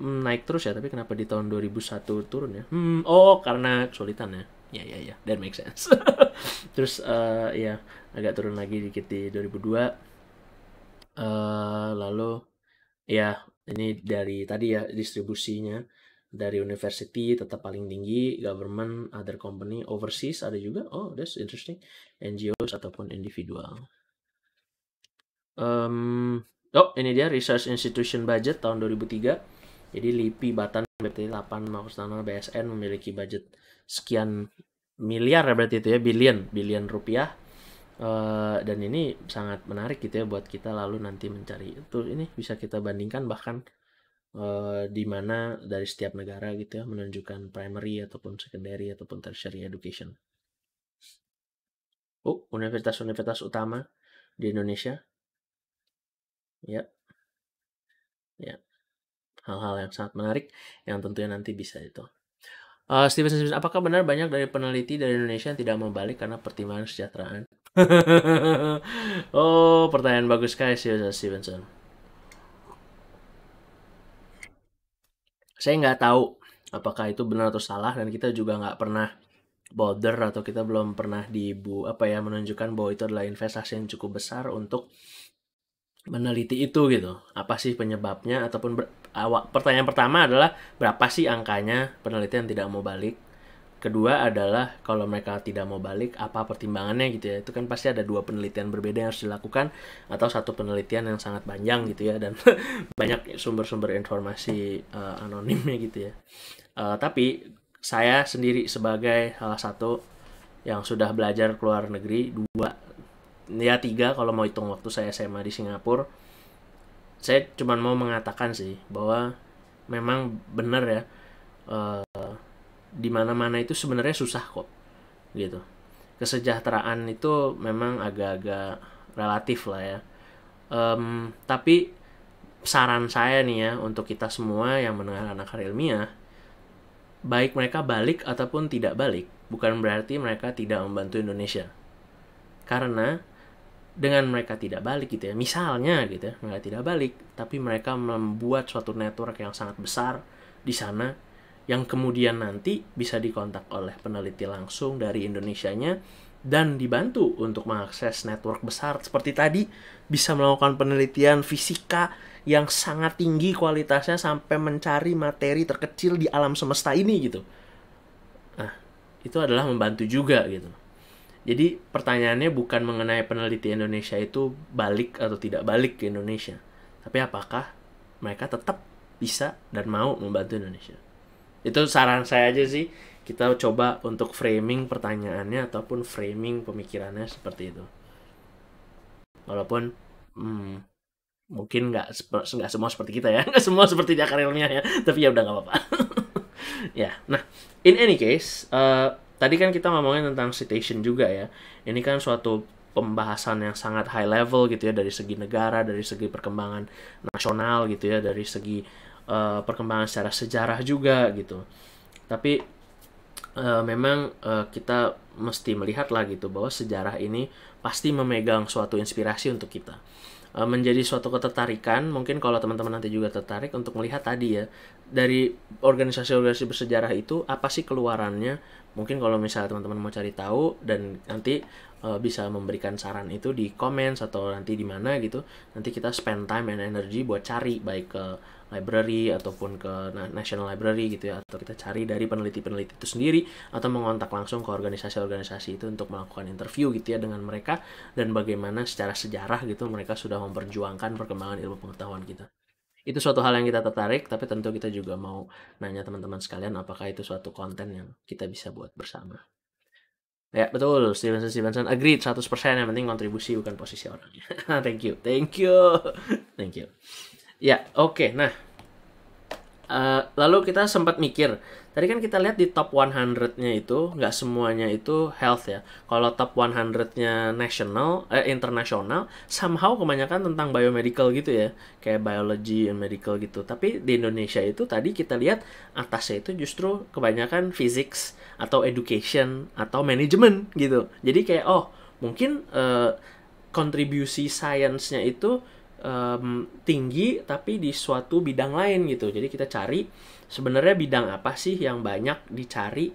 2001 2002 hmm, naik terus ya tapi kenapa di tahun 2001 turun ya hmm, oh karena kesulitan ya ya ya ya that makes sense terus uh, ya agak turun lagi dikit di 2002 uh, lalu ya ini dari tadi ya distribusinya dari university tetap paling tinggi, government, other company, overseas ada juga. Oh, that's interesting. NGOs ataupun individual. Um, oh, ini dia Research Institution Budget tahun 2003. Jadi LIPI Batan berarti 8 Mahustana BSN memiliki budget sekian miliar ya berarti itu ya, billion, billion rupiah. Uh, dan ini sangat menarik gitu ya buat kita lalu nanti mencari itu ini bisa kita bandingkan bahkan Eh, di mana dari setiap negara gitu ya menunjukkan primary ataupun secondary ataupun tertiary education. Oh, universitas-universitas utama di Indonesia. Ya. Ya. Hal-hal yang sangat menarik yang tentunya nanti bisa itu. Uh, eh, Steven Smith, apakah benar banyak dari peneliti dari Indonesia yang tidak membalik karena pertimbangan kesejahteraan? oh, pertanyaan bagus sekali, Stevenson. saya nggak tahu apakah itu benar atau salah dan kita juga nggak pernah bother atau kita belum pernah dibu apa ya menunjukkan bahwa itu adalah investasi yang cukup besar untuk meneliti itu gitu apa sih penyebabnya ataupun awak pertanyaan pertama adalah berapa sih angkanya penelitian tidak mau balik Kedua adalah kalau mereka tidak mau balik, apa pertimbangannya gitu ya. Itu kan pasti ada dua penelitian berbeda yang harus dilakukan atau satu penelitian yang sangat panjang gitu ya dan banyak sumber-sumber informasi uh, anonimnya gitu ya. Uh, tapi saya sendiri sebagai salah satu yang sudah belajar ke luar negeri dua ya tiga kalau mau hitung waktu saya SMA di Singapura saya cuma mau mengatakan sih bahwa memang benar ya uh, di mana-mana itu sebenarnya susah kok gitu kesejahteraan itu memang agak-agak relatif lah ya um, tapi saran saya nih ya untuk kita semua yang mendengar anak karya ilmiah baik mereka balik ataupun tidak balik bukan berarti mereka tidak membantu Indonesia karena dengan mereka tidak balik gitu ya misalnya gitu ya mereka tidak balik tapi mereka membuat suatu network yang sangat besar di sana yang kemudian nanti bisa dikontak oleh peneliti langsung dari Indonesianya dan dibantu untuk mengakses network besar seperti tadi bisa melakukan penelitian fisika yang sangat tinggi kualitasnya sampai mencari materi terkecil di alam semesta ini gitu. Nah, itu adalah membantu juga gitu. Jadi pertanyaannya bukan mengenai peneliti Indonesia itu balik atau tidak balik ke Indonesia, tapi apakah mereka tetap bisa dan mau membantu Indonesia itu saran saya aja sih kita coba untuk framing pertanyaannya ataupun framing pemikirannya seperti itu walaupun hmm, mungkin nggak nggak semua seperti kita ya nggak semua seperti akar ilmiah ya tapi ya udah nggak apa-apa ya nah in any case uh, tadi kan kita ngomongin tentang citation juga ya ini kan suatu pembahasan yang sangat high level gitu ya dari segi negara, dari segi perkembangan nasional gitu ya, dari segi uh, perkembangan secara sejarah juga gitu tapi uh, memang uh, kita mesti melihat lah gitu bahwa sejarah ini pasti memegang suatu inspirasi untuk kita menjadi suatu ketertarikan mungkin kalau teman-teman nanti juga tertarik untuk melihat tadi ya dari organisasi-organisasi bersejarah itu apa sih keluarannya? Mungkin kalau misalnya teman-teman mau cari tahu dan nanti uh, bisa memberikan saran itu di comments atau nanti di mana gitu. Nanti kita spend time and energy buat cari baik ke library ataupun ke national library gitu ya atau kita cari dari peneliti-peneliti itu sendiri atau mengontak langsung ke organisasi-organisasi itu untuk melakukan interview gitu ya dengan mereka dan bagaimana secara sejarah gitu mereka sudah memperjuangkan perkembangan ilmu pengetahuan kita itu suatu hal yang kita tertarik tapi tentu kita juga mau nanya teman-teman sekalian apakah itu suatu konten yang kita bisa buat bersama ya betul Stevenson Stevenson agreed persen yang penting kontribusi bukan posisi orangnya thank you thank you thank you ya oke okay, nah uh, lalu kita sempat mikir Tadi kan kita lihat di top 100-nya itu nggak semuanya itu health ya. Kalau top 100-nya national eh internasional somehow kebanyakan tentang biomedical gitu ya, kayak biology and medical gitu. Tapi di Indonesia itu tadi kita lihat atasnya itu justru kebanyakan physics atau education atau management gitu. Jadi kayak oh, mungkin uh, kontribusi sainsnya itu um, tinggi tapi di suatu bidang lain gitu. Jadi kita cari sebenarnya bidang apa sih yang banyak dicari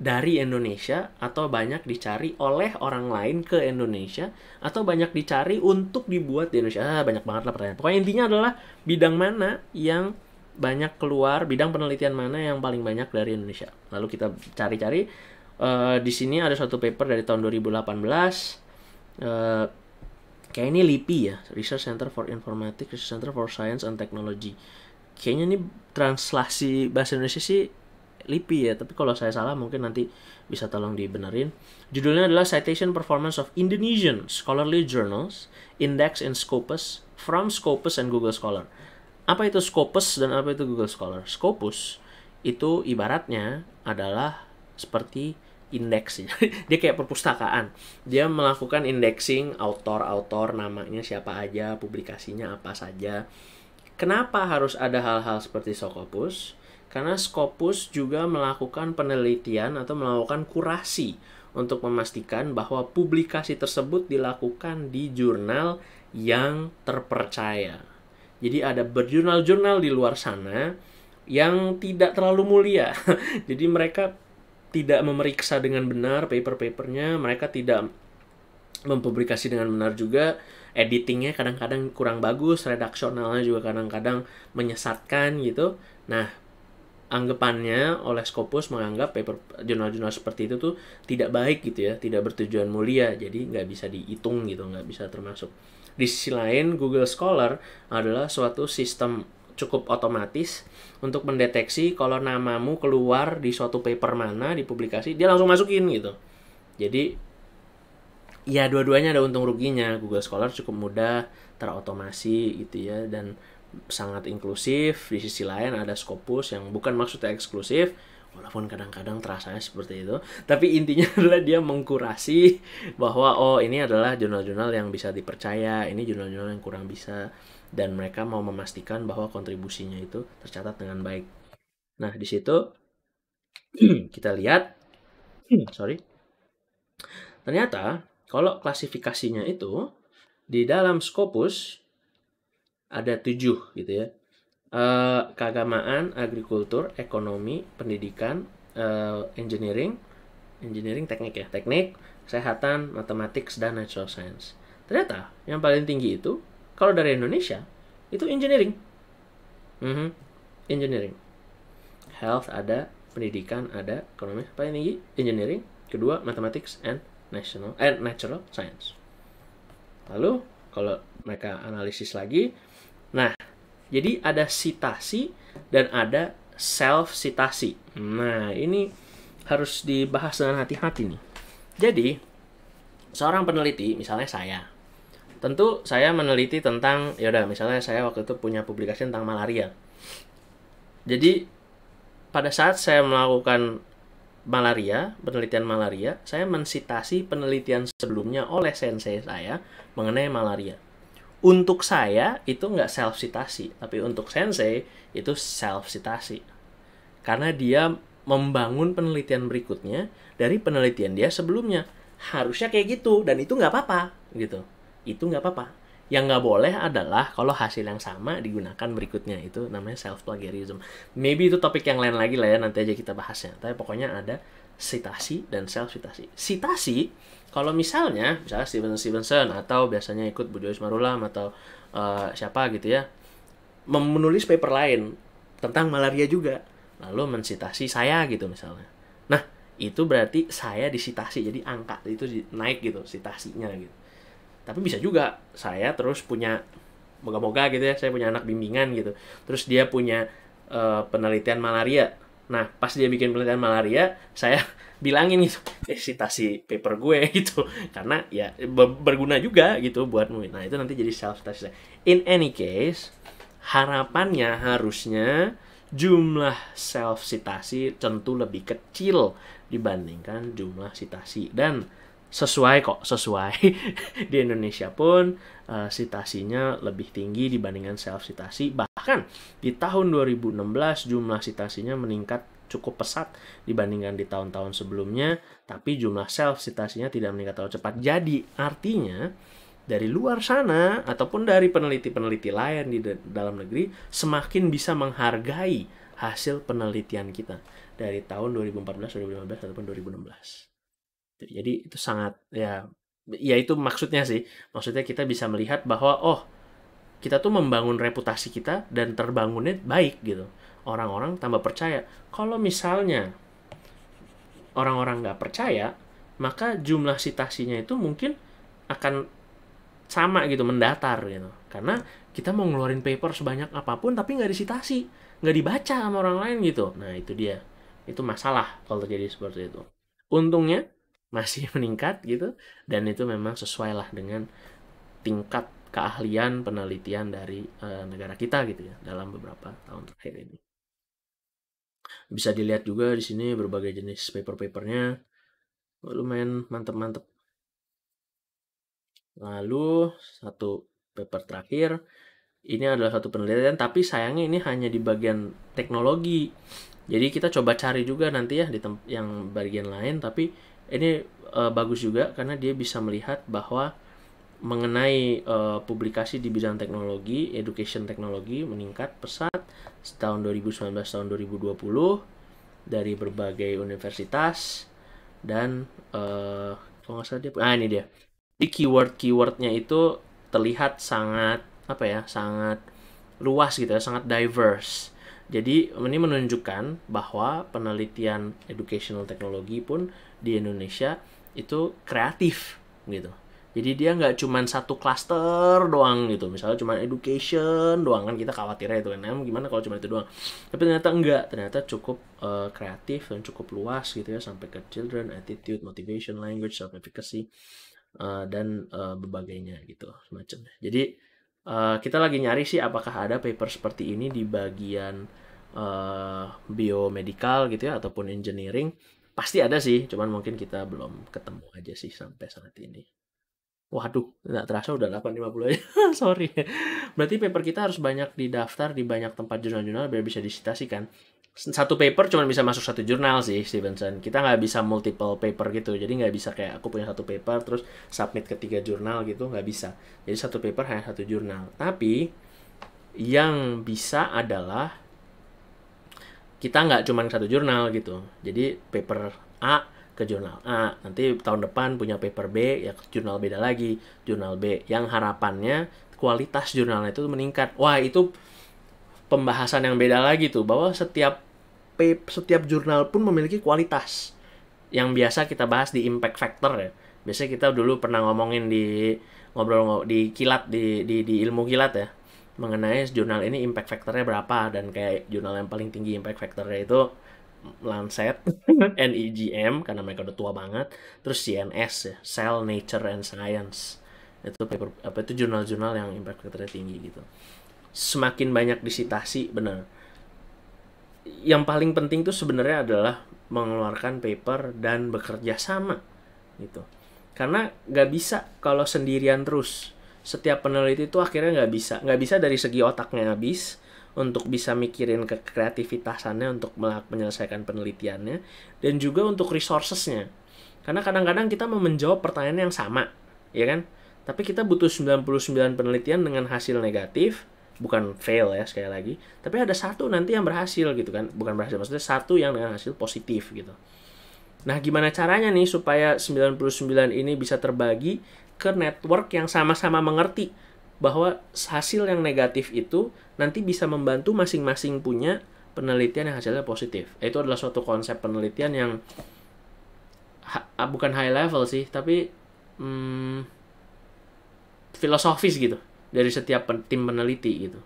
dari Indonesia atau banyak dicari oleh orang lain ke Indonesia atau banyak dicari untuk dibuat di Indonesia ah, banyak banget lah pertanyaan pokoknya intinya adalah bidang mana yang banyak keluar bidang penelitian mana yang paling banyak dari Indonesia lalu kita cari-cari uh, di sini ada satu paper dari tahun 2018 uh, eh, kayak ini LIPI ya Research Center for Informatics Research Center for Science and Technology kayaknya ini translasi bahasa Indonesia sih LIPI ya, tapi kalau saya salah mungkin nanti bisa tolong dibenerin. Judulnya adalah Citation Performance of Indonesian Scholarly Journals, Index in Scopus from Scopus and Google Scholar. Apa itu Scopus dan apa itu Google Scholar? Scopus itu ibaratnya adalah seperti indeks dia kayak perpustakaan dia melakukan indexing autor-autor namanya siapa aja publikasinya apa saja Kenapa harus ada hal-hal seperti Scopus? Karena Scopus juga melakukan penelitian atau melakukan kurasi untuk memastikan bahwa publikasi tersebut dilakukan di jurnal yang terpercaya. Jadi ada berjurnal-jurnal di luar sana yang tidak terlalu mulia. Jadi mereka tidak memeriksa dengan benar paper-papernya, mereka tidak mempublikasi dengan benar juga editingnya kadang-kadang kurang bagus, redaksionalnya juga kadang-kadang menyesatkan gitu. Nah, anggapannya oleh Scopus menganggap paper jurnal-jurnal seperti itu tuh tidak baik gitu ya, tidak bertujuan mulia, jadi nggak bisa dihitung gitu, nggak bisa termasuk. Di sisi lain, Google Scholar adalah suatu sistem cukup otomatis untuk mendeteksi kalau namamu keluar di suatu paper mana di publikasi, dia langsung masukin gitu. Jadi ya dua-duanya ada untung ruginya Google Scholar cukup mudah terotomasi gitu ya dan sangat inklusif di sisi lain ada Scopus yang bukan maksudnya eksklusif walaupun kadang-kadang terasa seperti itu tapi intinya adalah dia mengkurasi bahwa oh ini adalah jurnal-jurnal yang bisa dipercaya ini jurnal-jurnal yang kurang bisa dan mereka mau memastikan bahwa kontribusinya itu tercatat dengan baik nah di situ kita lihat hmm. sorry ternyata kalau klasifikasinya itu di dalam Scopus ada tujuh gitu ya. E, keagamaan, agrikultur, ekonomi, pendidikan, e, engineering, engineering teknik ya, teknik, kesehatan, matematik, dan natural science. Ternyata yang paling tinggi itu kalau dari Indonesia itu engineering. Mm -hmm. Engineering. Health ada, pendidikan ada, ekonomi paling tinggi engineering, kedua matematik and national eh natural science. Lalu kalau mereka analisis lagi, nah jadi ada citasi dan ada self citasi. Nah ini harus dibahas dengan hati-hati nih. Jadi seorang peneliti misalnya saya, tentu saya meneliti tentang ya misalnya saya waktu itu punya publikasi tentang malaria. Jadi pada saat saya melakukan malaria, penelitian malaria, saya mensitasi penelitian sebelumnya oleh sensei saya mengenai malaria. Untuk saya itu nggak self citasi, tapi untuk sensei itu self citasi. Karena dia membangun penelitian berikutnya dari penelitian dia sebelumnya. Harusnya kayak gitu dan itu nggak apa-apa gitu. Itu nggak apa-apa. Yang nggak boleh adalah kalau hasil yang sama digunakan berikutnya itu namanya self plagiarism. Maybe itu topik yang lain lagi lah ya nanti aja kita bahasnya. Tapi pokoknya ada citasi dan self citasi. Citasi kalau misalnya misalnya Steven Stevenson atau biasanya ikut Bu Joyce Marulam atau uh, siapa gitu ya menulis paper lain tentang malaria juga lalu mensitasi saya gitu misalnya. Nah, itu berarti saya disitasi jadi angka itu naik gitu sitasinya gitu tapi bisa juga saya terus punya moga-moga gitu ya saya punya anak bimbingan gitu terus dia punya uh, penelitian malaria nah pas dia bikin penelitian malaria saya bilangin gitu eh, citasi paper gue gitu karena ya berguna juga gitu buat nah itu nanti jadi self test in any case harapannya harusnya jumlah self citasi tentu lebih kecil dibandingkan jumlah citasi dan sesuai kok sesuai di Indonesia pun uh, eh, citasinya lebih tinggi dibandingkan self sitasi bahkan di tahun 2016 jumlah sitasinya meningkat cukup pesat dibandingkan di tahun-tahun sebelumnya tapi jumlah self sitasinya tidak meningkat terlalu cepat jadi artinya dari luar sana ataupun dari peneliti-peneliti lain di dalam negeri semakin bisa menghargai hasil penelitian kita dari tahun 2014, 2015 ataupun 2016. Gitu. Jadi itu sangat ya ya itu maksudnya sih. Maksudnya kita bisa melihat bahwa oh kita tuh membangun reputasi kita dan terbangunnya baik gitu. Orang-orang tambah percaya. Kalau misalnya orang-orang nggak percaya, maka jumlah sitasinya itu mungkin akan sama gitu mendatar gitu. Karena kita mau ngeluarin paper sebanyak apapun tapi nggak disitasi, nggak dibaca sama orang lain gitu. Nah itu dia, itu masalah kalau terjadi seperti itu. Untungnya masih meningkat gitu dan itu memang sesuai lah dengan tingkat keahlian penelitian dari e, negara kita gitu ya dalam beberapa tahun terakhir ini bisa dilihat juga di sini berbagai jenis paper-papernya lumayan mantep-mantep lalu satu paper terakhir ini adalah satu penelitian tapi sayangnya ini hanya di bagian teknologi jadi kita coba cari juga nanti ya di yang bagian lain tapi ini uh, bagus juga karena dia bisa melihat bahwa mengenai uh, publikasi di bidang teknologi, education teknologi meningkat pesat setahun 2019 tahun 2020 dari berbagai universitas dan uh, kalau nggak salah dia ah ini dia di keyword keywordnya itu terlihat sangat apa ya sangat luas gitu ya sangat diverse jadi ini menunjukkan bahwa penelitian educational teknologi pun di Indonesia itu kreatif gitu. Jadi dia nggak cuma satu cluster doang gitu. Misalnya cuma education doang kan kita khawatirnya itu kan. Nah, gimana kalau cuma itu doang? Tapi ternyata enggak. Ternyata cukup uh, kreatif dan cukup luas gitu ya sampai ke children, attitude, motivation, language, self efficacy uh, eh, dan uh, berbagainya gitu semacamnya. Jadi uh, kita lagi nyari sih apakah ada paper seperti ini di bagian uh, biomedical gitu ya ataupun engineering Pasti ada sih, cuman mungkin kita belum ketemu aja sih sampai saat ini. Waduh, nggak terasa udah 8.50 aja. Sorry. Berarti paper kita harus banyak didaftar di banyak tempat jurnal-jurnal biar bisa kan. Satu paper cuma bisa masuk satu jurnal sih, Stevenson. Kita nggak bisa multiple paper gitu. Jadi nggak bisa kayak aku punya satu paper terus submit ke tiga jurnal gitu. Nggak bisa. Jadi satu paper hanya satu jurnal. Tapi yang bisa adalah kita nggak cuma satu jurnal gitu. Jadi paper A ke jurnal A, nanti tahun depan punya paper B ya ke jurnal beda lagi, jurnal B yang harapannya kualitas jurnalnya itu meningkat. Wah, itu pembahasan yang beda lagi tuh bahwa setiap paper, setiap jurnal pun memiliki kualitas yang biasa kita bahas di impact factor ya. Biasanya kita dulu pernah ngomongin di ngobrol, -ngobrol di kilat di, di di ilmu kilat ya mengenai jurnal ini impact factornya berapa dan kayak jurnal yang paling tinggi impact factornya itu Lancet, NEGM karena mereka udah tua banget, terus CNS ya, Cell Nature and Science itu paper apa itu jurnal-jurnal yang impact factornya tinggi gitu. Semakin banyak disitasi benar Yang paling penting tuh sebenarnya adalah mengeluarkan paper dan bekerja sama gitu. Karena nggak bisa kalau sendirian terus setiap peneliti itu akhirnya nggak bisa nggak bisa dari segi otaknya habis untuk bisa mikirin ke kreativitasannya untuk menyelesaikan penelitiannya dan juga untuk resourcesnya karena kadang-kadang kita mau menjawab pertanyaan yang sama ya kan tapi kita butuh 99 penelitian dengan hasil negatif bukan fail ya sekali lagi tapi ada satu nanti yang berhasil gitu kan bukan berhasil maksudnya satu yang dengan hasil positif gitu nah gimana caranya nih supaya 99 ini bisa terbagi ke network yang sama-sama mengerti bahwa hasil yang negatif itu nanti bisa membantu masing-masing punya penelitian yang hasilnya positif. Itu adalah suatu konsep penelitian yang ha, ah, bukan high level sih, tapi hmm, filosofis gitu dari setiap tim peneliti gitu.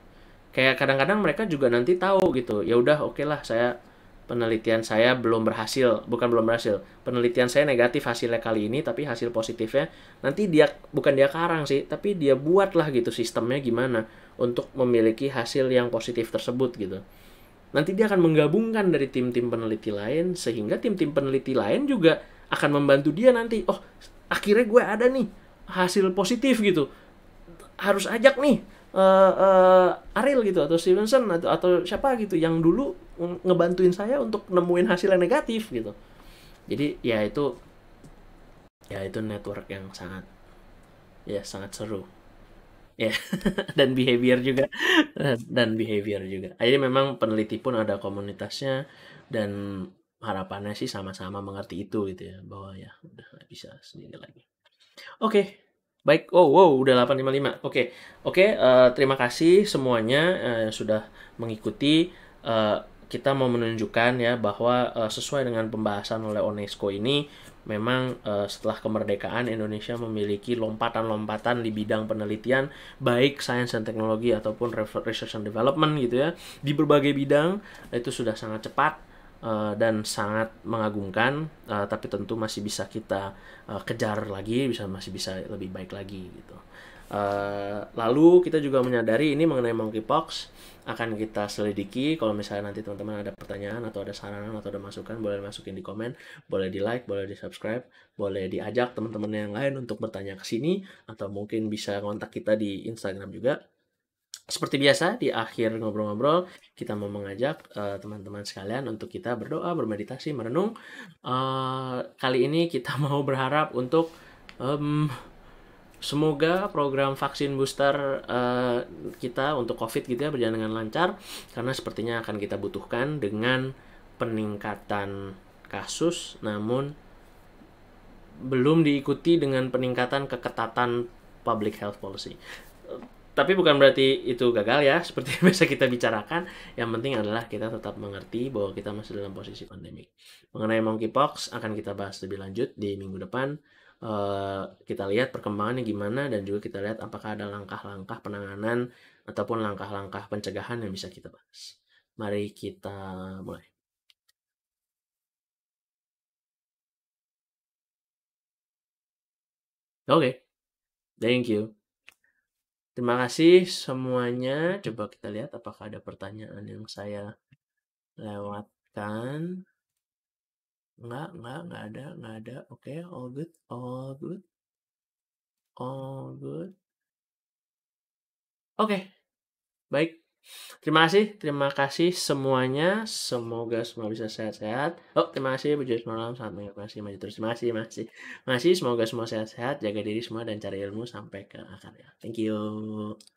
Kayak kadang-kadang mereka juga nanti tahu gitu. Ya udah, oke okay lah saya penelitian saya belum berhasil, bukan belum berhasil. Penelitian saya negatif hasilnya kali ini, tapi hasil positifnya nanti dia bukan dia karang sih, tapi dia buatlah gitu sistemnya gimana untuk memiliki hasil yang positif tersebut gitu. Nanti dia akan menggabungkan dari tim-tim peneliti lain sehingga tim-tim peneliti lain juga akan membantu dia nanti. Oh, akhirnya gue ada nih hasil positif gitu. Harus ajak nih uh, uh, Ariel gitu atau Stevenson atau atau siapa gitu yang dulu ngebantuin saya untuk nemuin hasil yang negatif gitu. Jadi ya itu ya itu network yang sangat ya sangat seru. Ya, yeah. dan behavior juga dan behavior juga. Jadi memang peneliti pun ada komunitasnya dan harapannya sih sama-sama mengerti itu gitu ya bahwa ya udah bisa sendiri lagi. Oke, okay. Baik, oh wow, udah 855. Oke, okay. oke, okay, uh, eh, terima kasih semuanya uh, sudah mengikuti. Uh, kita mau menunjukkan ya bahwa uh, sesuai dengan pembahasan oleh UNESCO ini, memang uh, setelah kemerdekaan Indonesia memiliki lompatan-lompatan di bidang penelitian baik sains dan teknologi ataupun research and development gitu ya di berbagai bidang itu sudah sangat cepat Eh, dan sangat mengagumkan uh, eh, tapi tentu masih bisa kita uh, kejar lagi bisa masih bisa lebih baik lagi gitu uh, lalu kita juga menyadari ini mengenai monkeypox akan kita selidiki kalau misalnya nanti teman-teman ada pertanyaan atau ada saranan atau ada masukan boleh masukin di komen boleh di like boleh di subscribe boleh diajak teman-teman yang lain untuk bertanya ke sini atau mungkin bisa kontak kita di Instagram juga seperti biasa, di akhir ngobrol-ngobrol, kita mau mengajak eh, teman-teman uh, sekalian untuk kita berdoa, bermeditasi, merenung. Uh, kali ini kita mau berharap untuk um, semoga program vaksin booster uh, kita untuk COVID gitu ya berjalan dengan lancar, karena sepertinya akan kita butuhkan dengan peningkatan kasus, namun belum diikuti dengan peningkatan keketatan public health policy tapi bukan berarti itu gagal ya seperti yang biasa kita bicarakan yang penting adalah kita tetap mengerti bahwa kita masih dalam posisi pandemik. mengenai monkeypox akan kita bahas lebih lanjut di minggu depan uh, kita lihat perkembangannya gimana dan juga kita lihat apakah ada langkah-langkah penanganan ataupun langkah-langkah pencegahan yang bisa kita bahas mari kita mulai oke okay. thank you Terima kasih semuanya. Coba kita lihat apakah ada pertanyaan yang saya lewatkan. Enggak, enggak, enggak ada, enggak ada. Oke, okay, all good, all good. All good. Oke, okay. baik. Terima kasih, terima kasih semuanya. Semoga semua bisa sehat-sehat. Oh, terima kasih Bu Joyce Malam. Selamat mengapresiasi maju terus. Terima kasih, masih. Masih semoga semua sehat-sehat, jaga diri semua dan cari ilmu sampai ke akarnya. Thank you.